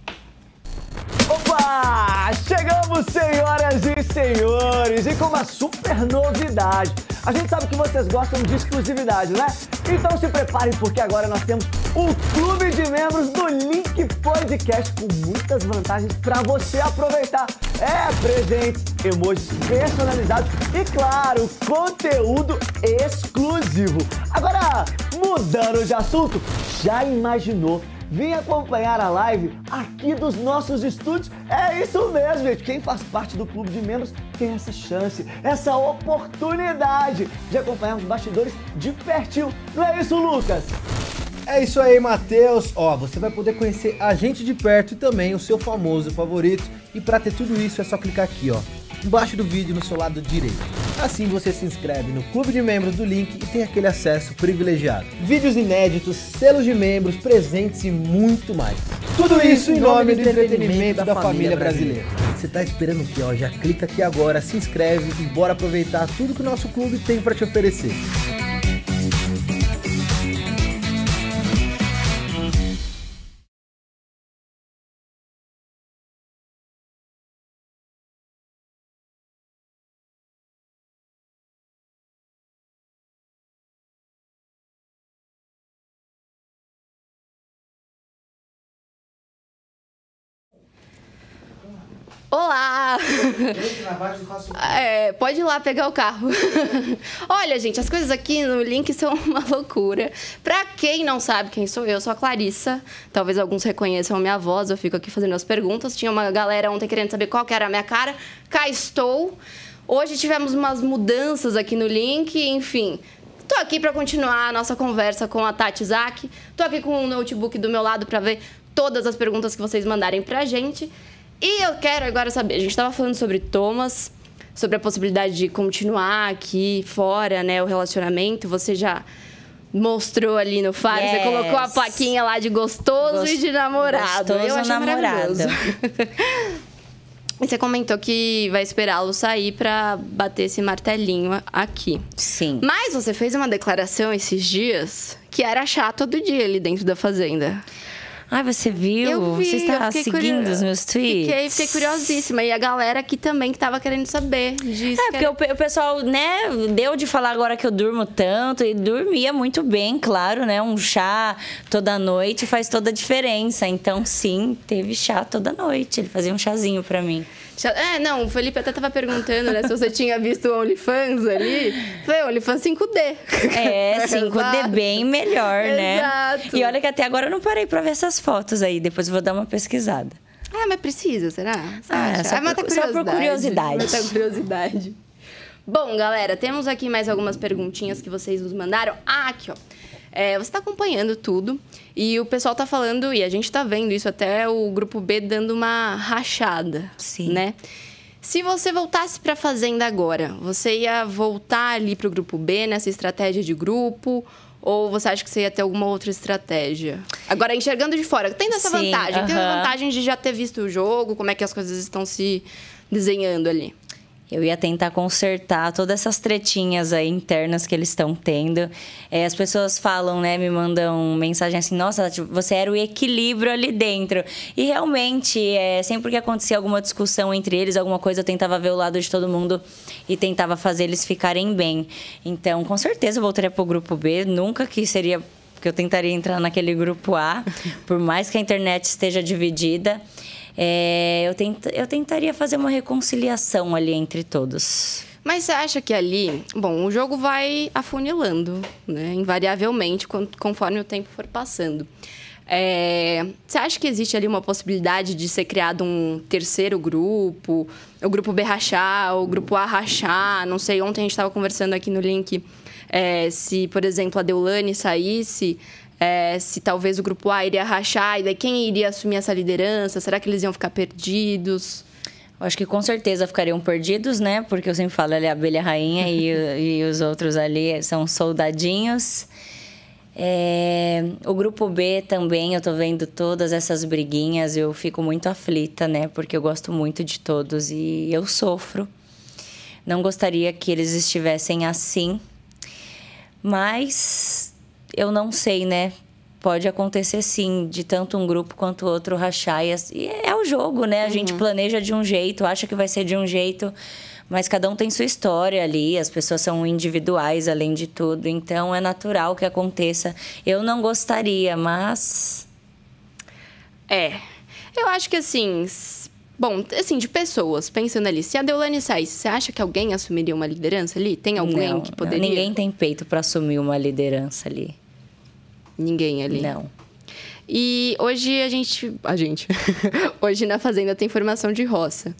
[SPEAKER 5] chegamos, senhoras e senhores, e com uma super novidade. A gente sabe que vocês gostam de exclusividade, né? Então se preparem, porque agora nós temos o clube de membros do Link Podcast com muitas vantagens para você aproveitar. É presente, emojis personalizados e, claro, conteúdo exclusivo. Agora, mudando de assunto, já imaginou Vem acompanhar a live aqui dos nossos estúdios. É isso mesmo, gente. Quem faz parte do clube de membros tem essa chance, essa oportunidade de acompanhar os bastidores de pertinho. Não é isso,
[SPEAKER 4] Lucas? É isso aí, Matheus. Ó, você vai poder conhecer a gente de perto e também o seu famoso favorito. E para ter tudo isso é só clicar aqui, ó, embaixo do vídeo no seu lado direito. Assim você se inscreve no clube de membros do link e tem aquele acesso privilegiado. Vídeos inéditos, selos de membros, presentes e muito mais. Tudo isso em nome do entretenimento da, família brasileira. Você está esperando o que? Já clica aqui agora, se inscreve e bora aproveitar tudo que o nosso clube tem para te oferecer.
[SPEAKER 5] Olá! É, pode
[SPEAKER 2] ir lá pegar o carro. Olha, gente, as coisas aqui no link são uma loucura. Pra quem não sabe quem sou eu, sou a Clarissa. Talvez alguns reconheçam a minha voz, eu fico aqui fazendo as perguntas. Tinha uma galera ontem querendo saber qual que era a minha cara. Cá estou. Hoje tivemos umas mudanças aqui no link, enfim. Tô aqui para continuar a nossa conversa com a Tati Zaki. Tô aqui com o notebook do meu lado para ver todas as perguntas que vocês mandarem pra gente. E eu quero agora saber, a gente estava falando sobre Thomas, sobre a possibilidade de continuar aqui fora, né, o relacionamento, você já mostrou ali no faro, yes. você colocou a plaquinha lá de gostoso Gost... e de namorado. Gostoso eu acho namorado. Você comentou que vai esperá-lo sair para bater esse martelinho aqui. Sim. Mas você fez uma declaração esses dias que era chato todo dia ali dentro da fazenda. Ah, você viu? Vi, você está seguindo os meus tweets? Fiquei, fiquei curiosíssima. E a galera aqui também que estava querendo saber disso. É, porque era...
[SPEAKER 3] É o, o, pessoal, né, deu de falar agora que eu durmo tanto. E dormia muito bem, claro, né? Um chá toda noite faz toda a diferença. Então, sim, teve chá toda
[SPEAKER 2] noite. Ele fazia um
[SPEAKER 3] chazinho para mim.
[SPEAKER 2] É, não, o Felipe até tava perguntando, né, se você tinha visto o OnlyFans ali. Foi OnlyFans 5D. É, 5D bem melhor,
[SPEAKER 3] né? Exato. E olha que até agora eu não parei pra ver essas fotos aí, depois eu vou dar uma pesquisada.
[SPEAKER 2] Ah, mas precisa, será? ah, só, ah, por, tá só por curiosidade. Mata tá curiosidade. Bom, galera, temos aqui mais algumas perguntinhas que vocês nos mandaram. Ah, aqui, ó. É, você está acompanhando tudo e o pessoal está falando, e a gente está vendo isso até o grupo B dando uma rachada, Sim. né? Se você voltasse para a Fazenda agora, você ia voltar ali para o grupo B, nessa estratégia de grupo? Ou você acha que você ia ter alguma outra estratégia? Agora, enxergando de fora, tem essa vantagem, uh -huh. tem a vantagem de já ter visto o jogo, como é que as coisas estão se desenhando ali. Eu ia tentar consertar
[SPEAKER 3] todas essas tretinhas aí internas que eles estão tendo. É, as pessoas falam, né, me mandam mensagem assim: nossa, você era o equilíbrio ali dentro. E realmente, é, sempre que acontecia alguma discussão entre eles, alguma coisa, eu tentava ver o lado de todo mundo e tentava fazer eles ficarem bem. Então, com certeza, eu voltaria pro grupo B. Nunca que seria que eu tentaria entrar naquele grupo A, por mais que a internet esteja dividida é, eu, tent, eu tentaria fazer uma reconciliação ali entre todos.
[SPEAKER 2] Mas você acha que ali, bom, o jogo vai afunilando, né? Invariavelmente, conforme o tempo for passando. É, você acha que existe ali uma possibilidade de ser criado um terceiro grupo, o grupo Berrachar, o grupo Arrachar? Não sei, ontem a gente estava conversando aqui no link. É, se, por exemplo, a Deulane saísse, é, se talvez o grupo A iria rachar, e daí quem iria assumir essa liderança? Será que eles iam ficar perdidos? Eu acho que com certeza ficariam perdidos, né? Porque eu sempre falo, ali é a
[SPEAKER 3] abelha rainha e, e os outros ali são soldadinhos. É, o grupo B também, eu tô vendo todas essas briguinhas, eu fico muito aflita, né? Porque eu gosto muito de todos e eu sofro. Não gostaria que eles estivessem assim, mas eu não sei, né? Pode acontecer sim, de tanto um grupo quanto outro rachar. E é o jogo, né? A uhum. gente planeja de um jeito, acha que vai ser de um jeito, mas cada um tem sua história ali, as pessoas são individuais além de tudo, então é natural que aconteça.
[SPEAKER 2] Eu não gostaria, mas. É. Eu acho que assim, Bom, assim, de pessoas, pensando ali, se a Deulane saísse, você acha que alguém assumiria uma liderança ali? Tem alguém não, que poderia? Não, ninguém tem peito para assumir uma liderança ali. Ninguém ali? Não. E hoje a gente. A gente. hoje na Fazenda tem formação de roça.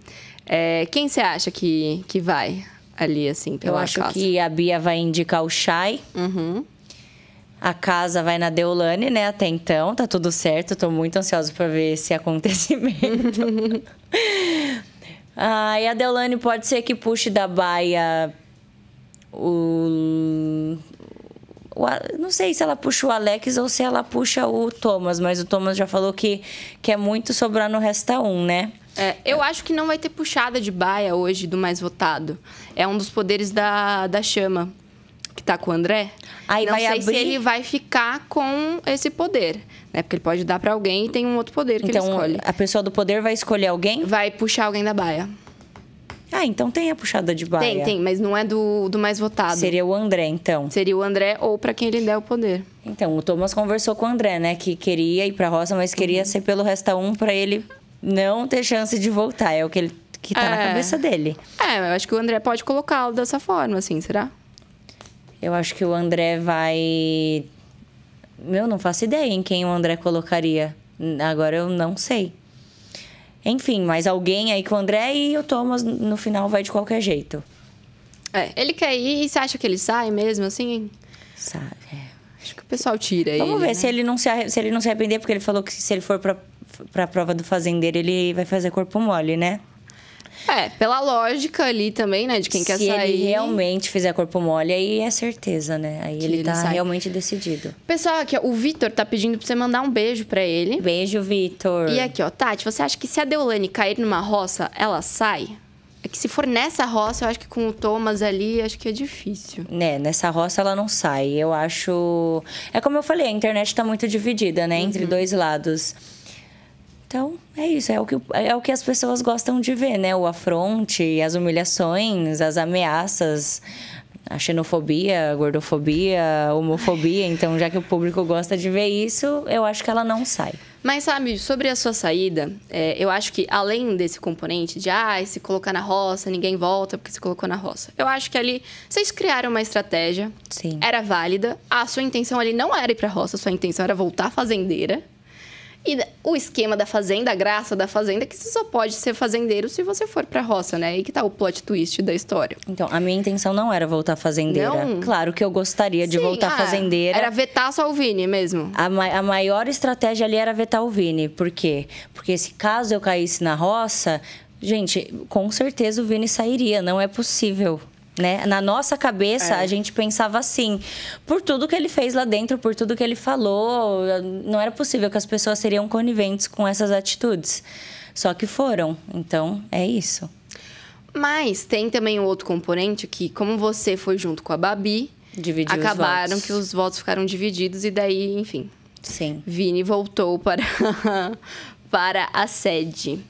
[SPEAKER 2] É, quem você acha que, que vai ali, assim, pela Eu acho casa? que a Bia vai indicar o Chay. Uhum. A casa
[SPEAKER 3] vai na Deolane, né? Até então, tá tudo certo. Tô muito ansiosa para ver esse acontecimento. ah, e a Deolane pode ser que puxe da baia o... o. Não sei se ela puxa o Alex ou se ela puxa o Thomas, mas o Thomas já falou que, que é muito sobrar no Resta
[SPEAKER 2] 1, né? É, eu acho que não vai ter puxada de baia hoje do mais votado. É um dos poderes da, da chama que tá com o André, Aí não vai sei abrir... se ele vai ficar com esse poder. Né? Porque ele pode dar para alguém e tem um outro poder que então, ele escolhe. A pessoa do poder vai escolher alguém? Vai puxar alguém da baia. Ah, então tem a puxada de baia. Tem, tem, mas não é do, do mais votado. Seria o André, então. Seria o André ou para quem ele der o poder. Então,
[SPEAKER 3] o Thomas conversou com o André, né? Que queria ir pra roça, mas queria uhum. ser pelo Resta um para ele não ter chance de voltar. É o que ele que tá é. na cabeça dele.
[SPEAKER 2] É, eu acho que o André pode colocá-lo dessa forma, assim, será?
[SPEAKER 3] Eu acho que o André vai. Eu não faço ideia em quem o André colocaria. Agora eu não sei. Enfim, mas alguém aí com o André e o Thomas no final vai de qualquer jeito.
[SPEAKER 2] É, ele quer ir e você acha que ele sai mesmo, assim? Sai, é. Acho que o pessoal tira aí. Vamos ele, ver né? se,
[SPEAKER 3] ele não se, se ele não se arrepender, porque ele falou que se ele for pra, pra prova do fazendeiro, ele vai fazer corpo mole, né?
[SPEAKER 2] É, pela lógica ali também, né? De quem Se quer sair. Se ele realmente fizer
[SPEAKER 3] corpo mole, aí é certeza, né? Aí ele, ele tá realmente
[SPEAKER 2] decidido. Pessoal, aqui, ó, o Vitor tá pedindo pra você mandar um beijo para ele. Beijo, Vitor. E aqui, ó, Tati, você acha que se a Deolane cair numa roça, ela sai? É que se for nessa roça, eu acho que com o Thomas ali, acho que é difícil.
[SPEAKER 3] Né, nessa roça ela não sai. Eu acho. É como eu falei, a internet tá muito dividida, né? Uhum. Entre dois lados então, é isso, é o, que, é o que as pessoas gostam de ver, né? O afronte, as humilhações, as ameaças, a xenofobia, a gordofobia, a homofobia. Então, já que o público
[SPEAKER 2] gosta de ver isso,
[SPEAKER 3] eu acho que ela não sai.
[SPEAKER 2] Mas sabe, sobre a sua saída, é, eu acho que além desse componente de ah, se colocar na roça, ninguém volta porque se colocou na roça. Eu acho que ali vocês criaram uma estratégia. Sim. Era válida. A sua intenção ali não era ir pra roça, a sua intenção era voltar fazendeira. E o esquema da fazenda, a graça da fazenda, é que você só pode ser fazendeiro se você for pra roça, né? aí que tá o plot twist da história. Então, a minha
[SPEAKER 3] intenção não era voltar fazendeira. Não?
[SPEAKER 2] Claro que eu gostaria de voltar ah, fazendeira. Era vetar só o Vini
[SPEAKER 3] mesmo. A, ma a maior estratégia ali era vetar o Vini. Por quê? Porque se caso eu caísse na roça, gente, com certeza o Vini sairia. Não é possível. Né? Na nossa cabeça, é. a gente pensava assim, por tudo que ele fez lá dentro, por tudo que ele falou, não era possível que as pessoas seriam coniventes com essas atitudes. Só que foram, então é isso.
[SPEAKER 2] Mas tem também o um outro componente que, como você foi junto com a Babi, Dividiu acabaram os que os votos ficaram divididos e daí, enfim. Sim. Vini voltou para, para a sede.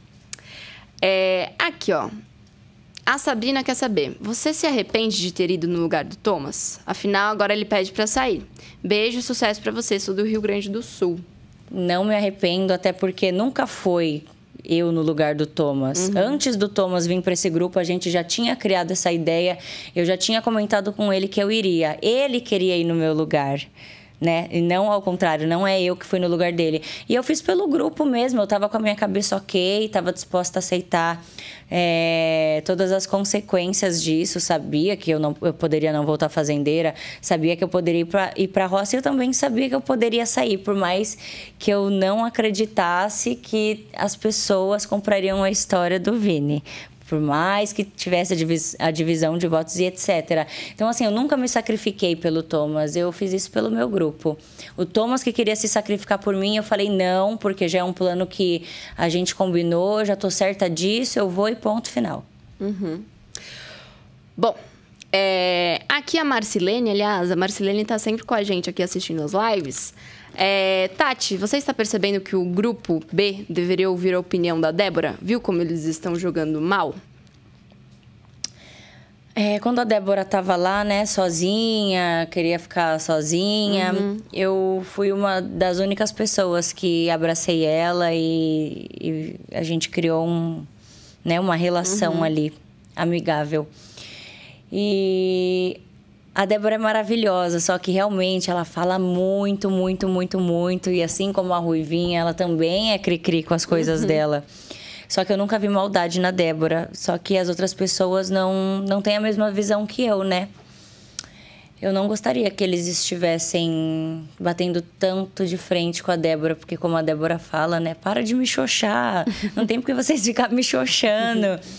[SPEAKER 2] É, aqui, ó. A Sabrina quer saber: você se arrepende de ter ido no lugar do Thomas? Afinal, agora ele pede para sair. Beijo, sucesso para você, sou do Rio Grande do Sul. Não me arrependo, até porque nunca foi eu
[SPEAKER 3] no lugar do Thomas. Uhum. Antes do Thomas vir para esse grupo, a gente já tinha criado essa ideia. Eu já tinha comentado com ele que eu iria. Ele queria ir no meu lugar né? E não ao contrário, não é eu que fui no lugar dele. E eu fiz pelo grupo mesmo, eu tava com a minha cabeça ok, tava disposta a aceitar é, todas as consequências disso, sabia que eu, não, eu poderia não voltar fazendeira, sabia que eu poderia ir pra, ir pra roça e eu também sabia que eu poderia sair, por mais que eu não acreditasse que as pessoas comprariam a história do Vini por mais que tivesse a, divisão de votos e etc. Então, assim, eu nunca me sacrifiquei pelo Thomas, eu fiz isso pelo meu grupo. O Thomas que queria se sacrificar por mim, eu falei não, porque já é um plano que a gente combinou,
[SPEAKER 2] já estou certa disso, eu vou e
[SPEAKER 3] ponto final.
[SPEAKER 2] Uhum. Bom, é, aqui a Marcilene, aliás, a Marcilene está sempre com a gente aqui assistindo as lives. É, Tati, você está percebendo que o grupo B deveria ouvir a opinião da Débora? Viu como eles estão jogando mal? É, quando a
[SPEAKER 3] Débora estava lá, né, sozinha, queria ficar sozinha, uhum. eu fui uma das únicas pessoas que abracei ela e, e a gente criou um, né, uma relação uhum. ali amigável. E a Débora é maravilhosa, só que realmente ela fala muito, muito, muito, muito. E assim como a Ruivinha, ela também é cri-cri com as coisas uhum. dela. Só que eu nunca vi maldade na Débora. Só que as outras pessoas não, não têm a mesma visão que eu, né? Eu não gostaria que eles estivessem batendo tanto de frente com a Débora, porque como a Débora fala, né? Para de me xoxar. Não tem porque vocês ficarem me xoxando.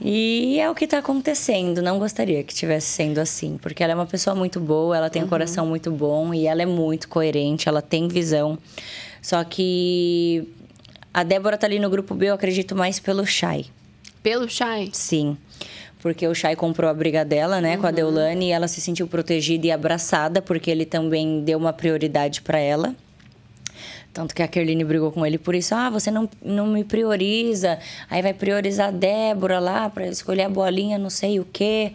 [SPEAKER 3] E é o que está acontecendo. Não gostaria que tivesse sendo assim, porque ela é uma pessoa muito boa, ela tem uhum. um coração muito bom e ela é muito coerente, ela tem visão. Só que a Débora tá ali no grupo B, eu acredito mais pelo Chai. Pelo Chai? Sim. Porque o Chai comprou a briga dela, né, uhum. com a uhum. Deulane, e ela se sentiu protegida e abraçada, porque ele também deu uma prioridade para ela. Tanto que a Kerline brigou com ele por isso. Ah, você não, não me prioriza. Aí vai priorizar a Débora lá para escolher a bolinha, não sei o quê.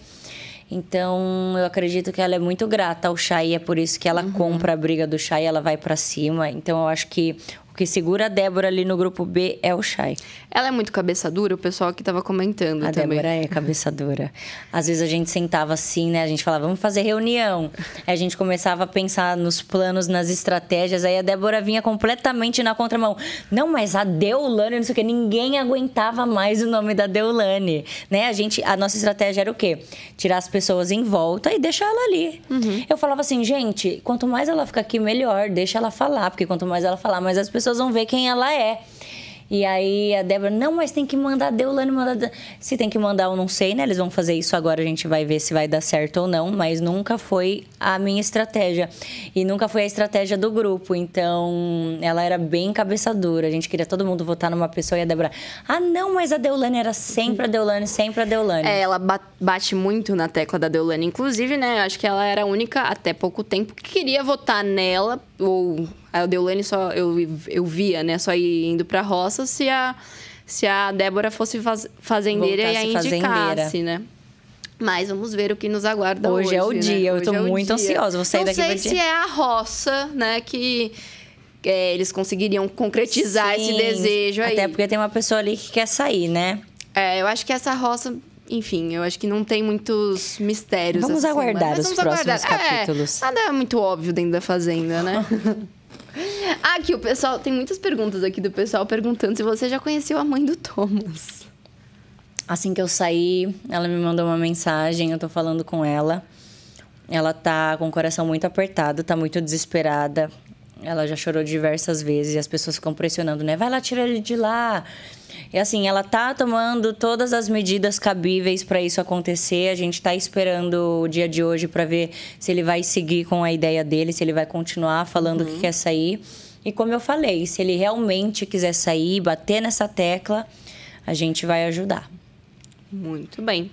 [SPEAKER 3] Então, eu acredito que ela é muito grata ao Chay, é por isso que ela uhum. compra a briga do Chay, ela vai para cima. Então, eu acho que o que segura a Débora ali no grupo B é o Shai. Ela é muito cabeça dura, o pessoal que estava comentando a também. Débora é cabeça dura. Às vezes a gente sentava assim, né? A gente falava, vamos fazer reunião. Aí a gente começava a pensar nos planos, nas estratégias. Aí a Débora vinha completamente na contramão. Não, mas a Deulane, não sei o quê. Ninguém aguentava mais o nome da Deulane, né? A gente, a nossa estratégia era o quê? Tirar as pessoas em volta e deixar ela ali. Uhum. Eu falava assim, gente, quanto mais ela fica aqui, melhor. Deixa ela falar, porque quanto mais ela falar, mais as pessoas pessoas vão ver quem ela é. E aí a Débora, não, mas tem que mandar a Deolane mandar. Se tem que mandar, eu não sei, né? Eles vão fazer isso agora, a gente vai ver se vai dar certo ou não, mas nunca foi a minha estratégia. E nunca foi a estratégia do grupo. Então, ela era bem dura. A gente queria todo mundo votar numa pessoa e a Débora,
[SPEAKER 2] ah, não, mas a Deulane era sempre a Deulane, sempre a Deulane. É, ela bate muito na tecla da Deulane. Inclusive, né? Acho que ela era a única até pouco tempo que queria votar nela ou a Deolane só eu, eu via, né? Só ir indo para roça se a se a Débora fosse faz, fazendeira Voltasse e a indicasse, fazendeira. né? Mas vamos ver o que nos aguarda hoje. Hoje é o né. dia, né? eu estou é muito dia. ansiosa. Vou sair Não daqui sei se é a roça, né, que é, eles conseguiriam concretizar Sim, esse desejo aí. Até porque tem uma pessoa ali que quer sair, né? É, eu acho que essa roça enfim, eu acho que não tem muitos mistérios. Vamos assim, aguardar os vamos próximos aguardar. É, capítulos. É, nada é muito óbvio dentro da fazenda, né? Aqui, o pessoal. Tem muitas perguntas aqui do pessoal perguntando se você já conheceu a mãe do Thomas.
[SPEAKER 3] Assim que eu saí, ela me mandou uma mensagem, eu tô falando com ela. Ela tá com o coração muito apertado, tá muito desesperada. Ela já chorou diversas vezes e as pessoas ficam pressionando, né? Vai lá, tira ele de lá. E assim, ela tá tomando todas as medidas cabíveis para isso acontecer. A gente tá esperando o dia de hoje para ver se ele vai seguir com a ideia dele, se ele vai continuar falando uhum. que quer sair. E como eu falei, se ele realmente quiser sair, bater nessa tecla, a gente vai ajudar.
[SPEAKER 2] Muito bem.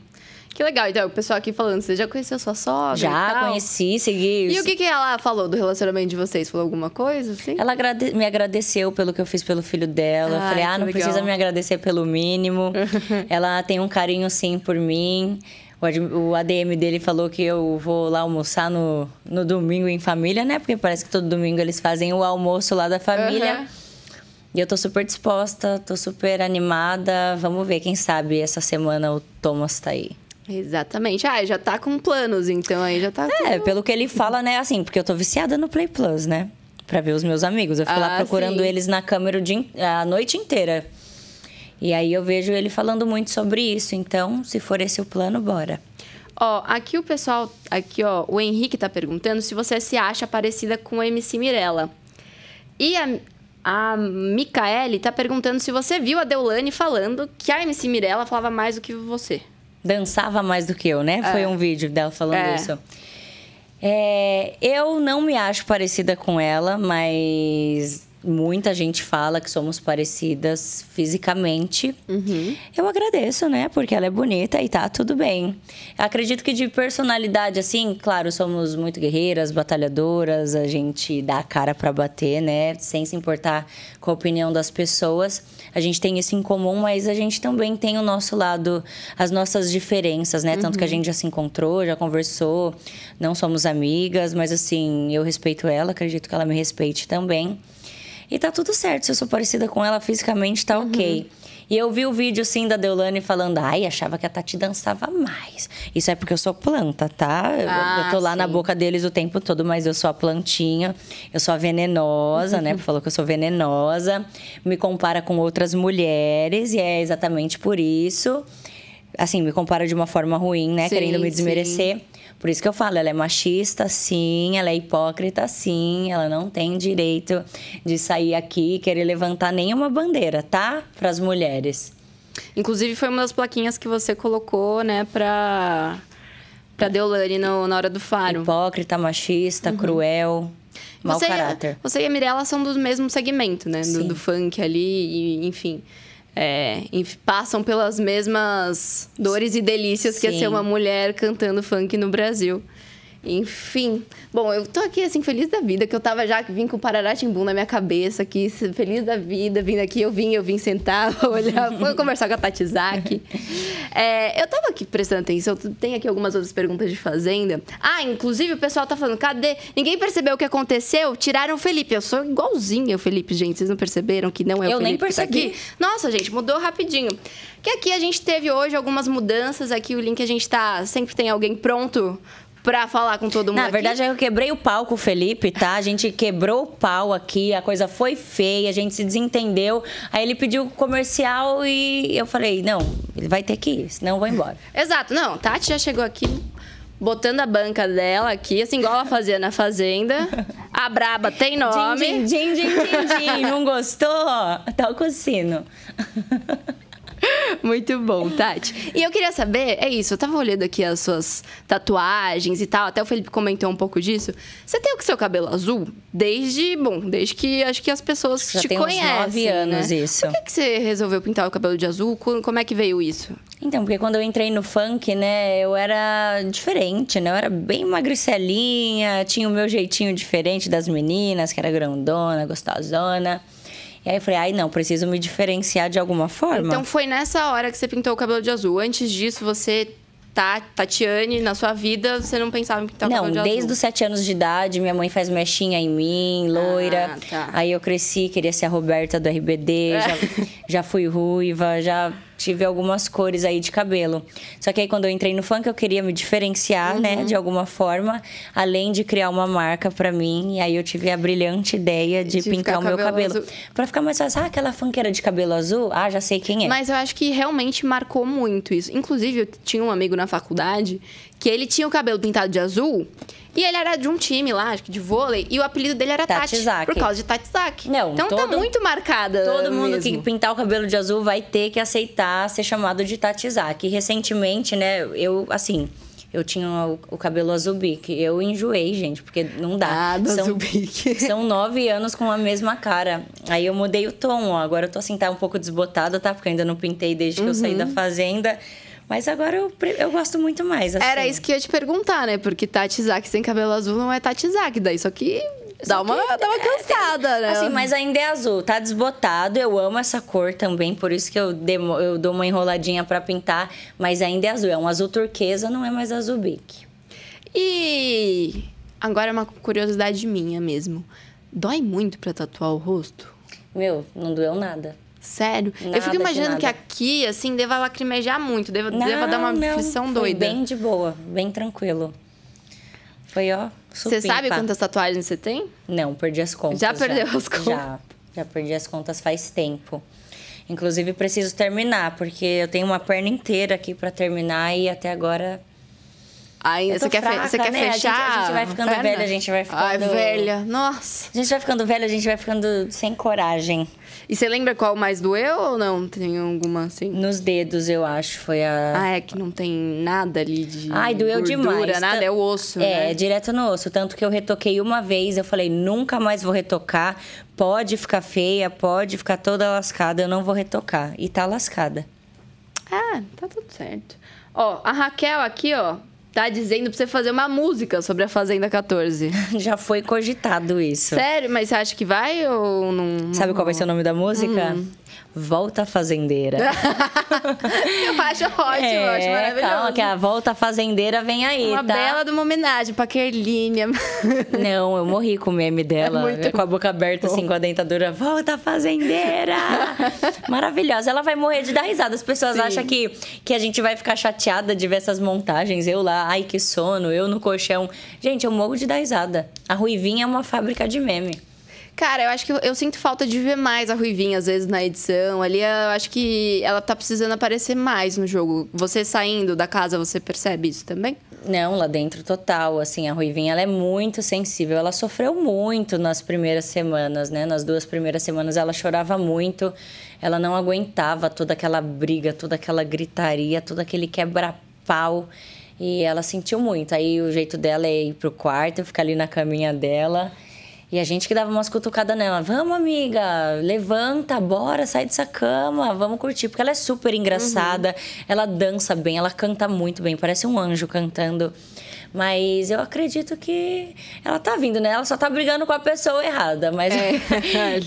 [SPEAKER 2] Que legal. Então, é o pessoal aqui falando, você já conheceu sua sogra? Já conheci,
[SPEAKER 3] segui. E o que, que
[SPEAKER 2] ela falou do relacionamento de vocês? Falou alguma coisa? Assim? Ela agrade...
[SPEAKER 3] me agradeceu pelo que eu fiz pelo filho dela. Ai, ah, eu falei, ah, não legal. precisa me agradecer pelo mínimo. ela tem um carinho, sim, por mim. O ADM dele falou que eu vou lá almoçar no, no domingo em família, né? Porque parece que todo domingo eles fazem o almoço lá da família. Uhum. E eu tô super disposta, tô super animada. Vamos ver, quem sabe essa semana o Thomas tá aí.
[SPEAKER 2] Exatamente. Ah, já tá com planos, então aí já tá. É, pelo que ele fala, né? Assim, porque eu tô viciada no Play Plus, né?
[SPEAKER 3] Pra ver os meus amigos. Eu fico ah, lá procurando sim. eles na câmera dia, a noite inteira. E aí eu vejo ele falando muito sobre isso. Então, se for esse o plano, bora.
[SPEAKER 2] Ó, aqui o pessoal, aqui ó, o Henrique tá perguntando se você se acha parecida com a MC Mirella. E a, a Micaele tá perguntando se você viu a Deulane falando que a MC Mirella falava mais do que você
[SPEAKER 3] dançava mais do que eu, né? É. Foi um vídeo dela falando é. isso. É, eu não me acho parecida com ela, mas muita gente fala que somos parecidas fisicamente. Uhum. Eu agradeço, né? Porque ela é bonita e tá tudo bem. Acredito que de personalidade, assim, claro, somos muito guerreiras, batalhadoras, a gente dá a cara para bater, né? Sem se importar com a opinião das pessoas. A gente tem isso em comum, mas a gente também tem o nosso lado, as nossas diferenças, né? Uhum. Tanto que a uhum. gente já se encontrou, já conversou, não somos amigas, mas assim, eu respeito ela, acredito que ela me respeite também. E tá tudo certo, se eu sou parecida com ela fisicamente, tá uhum. ok. E eu vi o vídeo, sim, da Deolane falando, ai, achava que a Tati dançava mais. Isso é porque eu sou planta, tá? Eu, ah, eu tô lá sim. na boca deles o tempo todo, mas eu sou a plantinha, eu sou a venenosa, uhum. né? Falou que eu sou venenosa, me compara com outras mulheres, e é exatamente por isso. Assim, me compara de uma forma ruim, né? Sim, Querendo me desmerecer. Sim. Por isso que eu falo, ela é machista, sim, ela é hipócrita, sim, ela não tem direito de sair aqui e querer levantar nenhuma bandeira, tá? Para as mulheres.
[SPEAKER 2] Inclusive, foi uma das plaquinhas que você colocou, né, para para Deolane no, na hora do faro. Hipócrita, machista, uhum. cruel. Mau você caráter. você e a Mirella são do mesmo segmento, né? Do, do, funk ali, e, enfim é, passam pelas mesmas dores e delícias Sim. que é ser uma mulher cantando funk no Brasil. Enfim. Bom, eu tô aqui, assim, feliz da vida, que eu tava já, vim com o Pararatimbum na minha cabeça aqui, feliz da vida, vindo aqui, eu vim, eu vim sentar, olhar, vou conversar com a Tati É, eu tava aqui prestando atenção, tem aqui algumas outras perguntas de Fazenda. Ah, inclusive o pessoal tá falando, cadê? Ninguém percebeu o que aconteceu? Tiraram o Felipe. Eu sou igualzinha o Felipe, gente. Vocês não perceberam que não é eu Felipe? Eu nem tá percebi. Tá Nossa, gente, mudou rapidinho. Que aqui a gente teve hoje algumas mudanças, aqui o link a gente tá, sempre tem alguém pronto
[SPEAKER 3] pra falar com todo mundo. Na verdade, aqui. eu quebrei o pau com o Felipe, tá? A gente quebrou o pau aqui, a coisa foi feia, a gente se desentendeu. Aí ele pediu comercial
[SPEAKER 2] e eu falei:
[SPEAKER 3] não, ele vai ter que ir, senão eu vou embora.
[SPEAKER 2] Exato, não, Tati já chegou aqui botando a banca dela aqui, assim, igual ela fazia na Fazenda. A Braba tem nome. Din, din, din, din, din, din. Não gostou? Tá o cocino. Muito bom, Tati. E eu queria saber, é isso, eu tava olhando aqui as suas tatuagens e tal, até o Felipe comentou um pouco disso. Você tem o seu cabelo azul desde, bom, desde que acho que as pessoas Já te tem conhecem. Uns né? 9 anos né? isso. Por que, que você resolveu pintar o cabelo de azul? Como é que veio isso? Então, porque quando eu entrei no funk, né, eu era
[SPEAKER 3] diferente, né? Eu era bem magricelinha, tinha o meu jeitinho diferente das meninas, que era grandona, gostosona. E aí eu falei, ai não, preciso me diferenciar de alguma forma. Então
[SPEAKER 2] foi nessa hora que você pintou o cabelo de azul. Antes disso, você tá, Tatiane, na sua vida, você não pensava em pintar não, o cabelo de azul? Não, desde os sete anos de idade, minha mãe faz mexinha em mim,
[SPEAKER 3] loira. Ah, tá. Aí eu cresci, queria ser a Roberta do RBD, é. já, já fui ruiva, já tive algumas cores aí de cabelo. Só que aí quando eu entrei no funk, eu queria me diferenciar, né, uhum. né, de alguma forma, além de criar uma marca para mim. E aí eu tive a brilhante ideia de, de pintar o meu cabelo. cabelo. para ficar mais fácil, ah, aquela funkeira de cabelo azul, ah, já sei quem é. Mas
[SPEAKER 2] eu acho que realmente marcou muito isso. Inclusive, eu tinha um amigo na faculdade que ele tinha o cabelo pintado de azul. E ele era de um time lá, acho que de vôlei, e o apelido dele era Tati, Tati por causa de Tatizaki. Não, então tá todo, tá muito marcada. Todo mundo que pintar o cabelo de azul vai ter
[SPEAKER 3] que aceitar ser chamado de Tatizaki. Recentemente, né, eu assim, eu tinha o, o cabelo azul bique. Eu enjoei, gente, porque não dá. Ah, do são, azul bique. São nove anos com a mesma cara. Aí eu mudei o tom, ó. Agora eu tô assim, tá um pouco desbotada, tá? Porque ainda não pintei desde uhum. que eu saí da uhum. fazenda. Mas agora eu, eu gosto muito mais. Assim. Era isso que
[SPEAKER 2] eu ia te perguntar, né? Porque Tati Zaki sem cabelo azul não é Tati Zaki. Daí só que dá uma, dá uma é,
[SPEAKER 3] cansada, é, tem, né? Assim, mas ainda é azul, tá desbotado. Eu amo essa cor também, por isso que eu, demo, eu dou uma enroladinha para pintar. Mas ainda é azul, é um azul turquesa, não é mais azul bique.
[SPEAKER 2] E agora é uma curiosidade minha mesmo. Dói muito pra tatuar o rosto? Meu, não doeu nada. Sério? Nada, eu fico imaginando que aqui, assim, deva lacrimejar muito, deva, não, deva dar uma não, aflição doida. Bem de boa, bem
[SPEAKER 3] tranquilo. Foi, ó. Você sabe quantas
[SPEAKER 2] tatuagens você tem?
[SPEAKER 3] Não, perdi as contas. Já perdeu já, as contas? Já, já perdi as contas faz tempo. Inclusive, preciso terminar, porque eu tenho uma perna inteira aqui para terminar e até agora
[SPEAKER 2] Ainda você quer, fraca, você quer né? fechar? A gente, a gente, vai ficando Perna. É, velha, né? a gente vai ficando. Ai, velha, nossa. A gente vai
[SPEAKER 3] ficando velha, a gente vai ficando sem coragem. E você lembra qual mais doeu ou não? Tem alguma assim? Nos dedos, eu acho, foi a. Ah,
[SPEAKER 2] é que não tem nada ali de.
[SPEAKER 3] Ai, doeu gordura, demais. nada, é o osso. É, né? direto no osso. Tanto que eu retoquei uma vez, eu falei, nunca mais vou retocar. Pode ficar feia, pode ficar toda lascada, eu não vou retocar. E tá lascada.
[SPEAKER 2] Ah, tá tudo certo. Ó, a Raquel aqui, ó, tá dizendo pra você fazer uma música sobre a Fazenda 14.
[SPEAKER 3] Já foi cogitado isso. Sério?
[SPEAKER 2] Mas você acha que vai ou não? Sabe qual vai ser o
[SPEAKER 3] nome da música? Hum. Volta Fazendeira. eu acho ótimo, é, eu acho é, maravilhoso. Calma, que a Volta Fazendeira vem
[SPEAKER 2] aí, Uma tá? bela
[SPEAKER 3] de uma homenagem pra Kerlinha. Não, eu morri com o meme dela. É com a boca aberta, bom. assim, com a dentadura. Volta Fazendeira! Maravilhosa. Ela vai morrer de dar risada. As pessoas Sim. acham que, que a gente vai ficar chateada de ver essas montagens. Eu lá, ai que sono, eu no colchão. Gente, eu morro de dar risada. A Ruivinha é uma fábrica de meme.
[SPEAKER 2] Cara, eu acho que eu sinto falta de ver mais a Ruivinha, às vezes, na edição. Ali, eu acho que ela tá precisando aparecer mais no jogo. Você saindo da casa, você percebe isso também?
[SPEAKER 3] Não, lá dentro total, assim, a Ruivinha, ela é muito sensível. Ela sofreu muito nas primeiras semanas, né? Nas duas primeiras semanas ela chorava muito. Ela não aguentava toda aquela briga, toda aquela gritaria, todo aquele quebra-pau. E ela sentiu muito. Aí o jeito dela é ir pro quarto, ficar ali na caminha dela. E a gente que dava umas cutucadas nela. Vamos, amiga, levanta, bora, sai dessa cama, vamos curtir. Porque ela é super engraçada, uhum. ela dança bem, ela canta muito bem, parece um anjo cantando. Mas eu acredito que ela tá vindo, né? Ela só tá brigando com a pessoa errada.
[SPEAKER 2] Mas é,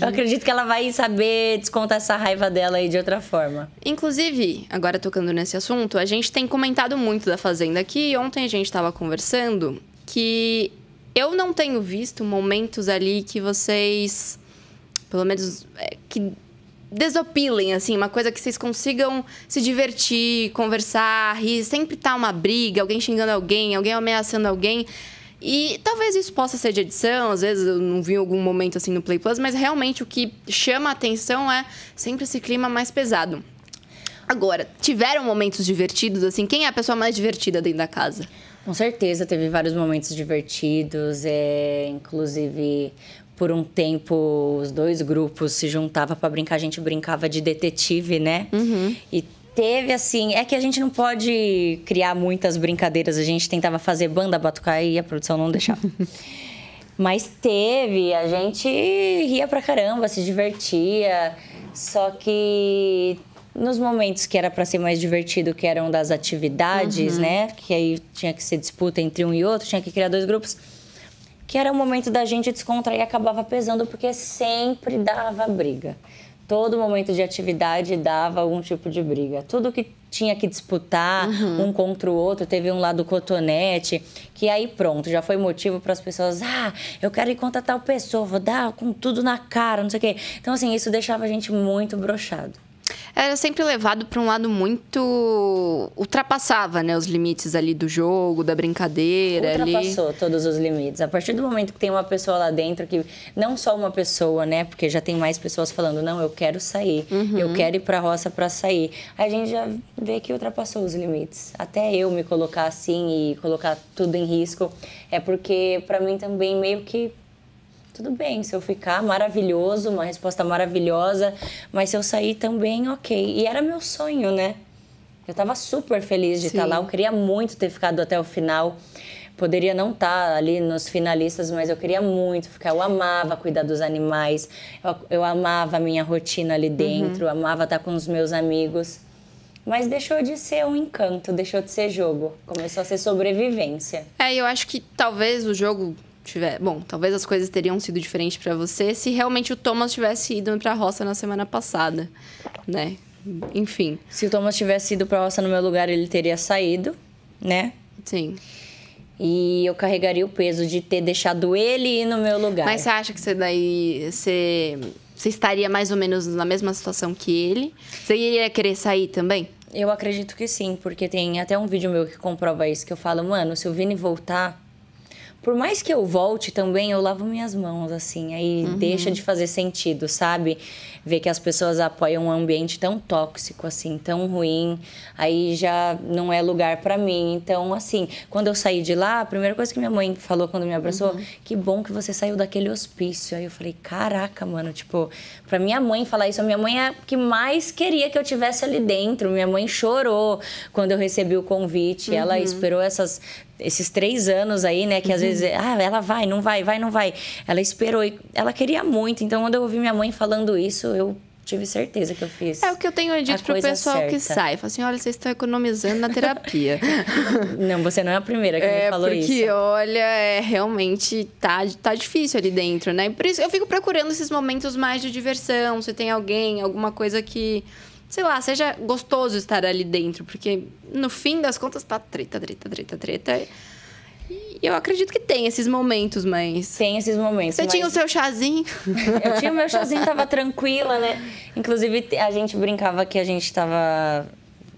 [SPEAKER 2] eu acredito que ela vai saber descontar essa raiva dela aí de outra forma. Inclusive, agora tocando nesse assunto, a gente tem comentado muito da Fazenda aqui. Ontem a gente tava conversando que eu não tenho visto momentos ali que vocês, pelo menos, é, que desopilem, assim, uma coisa que vocês consigam se divertir, conversar, rir. Sempre tá uma briga, alguém xingando alguém, alguém ameaçando alguém. E talvez isso possa ser de edição, às vezes eu não vi algum momento assim no Play Plus, mas realmente o que chama a atenção é sempre esse clima mais pesado. Agora, tiveram momentos divertidos, assim? Quem é a pessoa mais divertida dentro da casa? Com certeza, teve vários momentos divertidos, é, inclusive por um
[SPEAKER 3] tempo os dois grupos se juntavam para brincar, a gente brincava de detetive, né? Uhum. E teve assim, é que a gente não pode criar muitas brincadeiras, a gente tentava fazer banda batucar e a produção não deixava. Mas teve, a gente ria pra caramba, se divertia, só que nos momentos que era para ser mais divertido, que eram das atividades, uhum. né? Que aí tinha que ser disputa entre um e outro, tinha que criar dois grupos. Que era o momento da gente descontrair e acabava pesando, porque sempre dava briga. Todo momento de atividade dava algum tipo de briga. Tudo que tinha que disputar uhum. um contra o outro, teve um lado cotonete, que aí pronto, já foi motivo para as pessoas, ah, eu quero ir contra tal pessoa, vou dar com tudo na cara, não sei o quê. Então, assim, isso deixava a gente muito brochado
[SPEAKER 2] era sempre levado para um lado muito ultrapassava, né, os limites ali do jogo, da brincadeira, ultrapassou
[SPEAKER 3] ali. todos os limites. A partir do momento que tem uma pessoa lá dentro que não só uma pessoa, né, porque já tem mais pessoas falando, não, eu quero sair, uhum. eu quero ir para roça para sair. A gente já vê que ultrapassou os limites. Até eu me colocar assim e colocar tudo em risco é porque para mim também meio que tudo bem. Se eu ficar, maravilhoso, uma resposta maravilhosa. Mas se eu sair também, ok. E era meu sonho, né? Eu estava super feliz de Sim. estar lá. Eu queria muito ter ficado até o final. Poderia não estar tá ali nos finalistas, mas eu queria muito ficar. Eu amava cuidar dos animais, eu, eu amava a minha rotina ali uhum. dentro, uhum. amava estar com os meus amigos. Mas deixou de ser um encanto, deixou de ser jogo, começou a ser sobrevivência.
[SPEAKER 2] É, eu acho que talvez o jogo tiver. Bom, talvez as coisas teriam sido diferentes para você se realmente o Thomas tivesse ido para a roça na semana passada, né? Enfim. Se o Thomas tivesse ido para a roça no meu lugar, ele teria saído, né? Sim. E eu carregaria o peso de ter deixado ele ir no meu lugar. Mas você acha que você daí você você estaria mais ou menos na mesma situação que ele? Você iria querer sair também? Eu acredito que sim, porque tem até um vídeo meu que comprova isso que eu falo, mano, se
[SPEAKER 3] o Vini voltar, por mais que eu volte também, eu lavo minhas mãos, assim, aí uhum. deixa de fazer sentido, sabe? ver que as pessoas apoiam um ambiente tão tóxico, assim, tão ruim, aí já não é lugar para mim. Então, assim, quando eu saí de lá, a primeira coisa que minha mãe falou quando me abraçou, uhum. que bom que você saiu daquele hospício. Aí eu falei, caraca, mano, tipo, pra minha mãe falar isso, a minha mãe é a que mais queria que eu tivesse ali dentro. Minha mãe chorou quando eu recebi o convite. Uhum. Ela esperou essas esses três anos aí, né? Que às uhum. vezes, ah, ela vai, não vai, vai, não vai. Ela esperou e ela queria muito. Então, quando eu ouvi minha mãe falando isso, eu tive certeza que eu fiz. É o que eu tenho dito pro pessoal certa. que sai. Fala
[SPEAKER 2] assim: olha, vocês estão economizando na terapia.
[SPEAKER 3] não, você não é a primeira que é, me falou porque, isso. Porque,
[SPEAKER 2] olha, é, realmente tá, tá difícil ali dentro, né? Por isso eu fico procurando esses momentos mais de diversão, se tem alguém, alguma coisa que. Sei lá, seja gostoso estar ali dentro, porque no fim das contas tá treta, treta, treta, treta. E eu acredito que tem esses momentos, mas. Tem esses momentos. Você mas... tinha o seu chazinho? eu tinha o meu chazinho, tava
[SPEAKER 3] tranquila, né? Inclusive, a gente brincava que a gente tava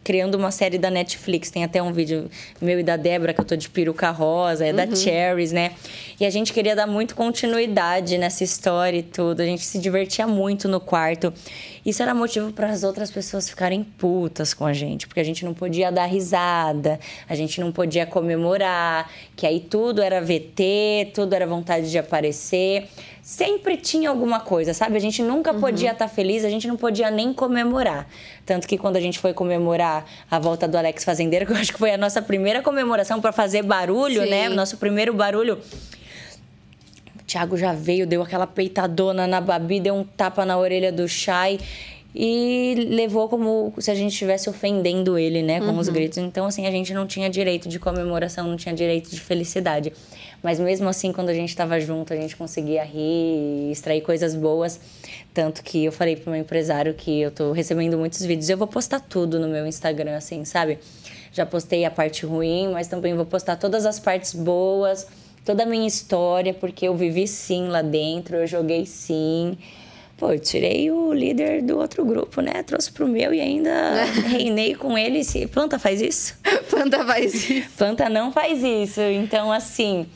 [SPEAKER 3] criando uma série da Netflix. Tem até um vídeo meu e da Débora, que eu tô de peruca rosa, é uhum. da Cherries, né? E a gente queria dar muito continuidade nessa história e tudo. A gente se divertia muito no quarto. Isso era motivo para as outras pessoas ficarem putas com a gente, porque a gente não podia dar risada, a gente não podia comemorar, que aí tudo era VT, tudo era vontade de aparecer. Sempre tinha alguma coisa, sabe? A gente nunca uhum. podia estar tá feliz, a gente não podia nem comemorar. Tanto que quando a gente foi comemorar a volta do Alex Fazendeiro, que eu acho que foi a nossa primeira comemoração para fazer barulho, né? Sim. né? O nosso primeiro barulho Tiago já veio, deu aquela peitadona na Babi, deu um tapa na orelha do Chay e levou como se a gente estivesse ofendendo ele, né, com uhum. os gritos. Então, assim, a gente não tinha direito de comemoração, não tinha direito de felicidade. Mas mesmo assim, quando a gente estava junto, a gente conseguia rir, extrair coisas boas. Tanto que eu falei pro meu empresário que eu tô recebendo muitos vídeos. Eu vou postar tudo no meu Instagram, assim, sabe? Já postei a parte ruim, mas também vou postar todas as partes boas toda a minha história, porque eu vivi sim lá dentro, eu joguei sim. Pô, eu tirei o líder do outro grupo, né? Trouxe pro meu e ainda reinei com ele. Se planta faz isso? planta faz isso. Planta não faz isso. Então, assim,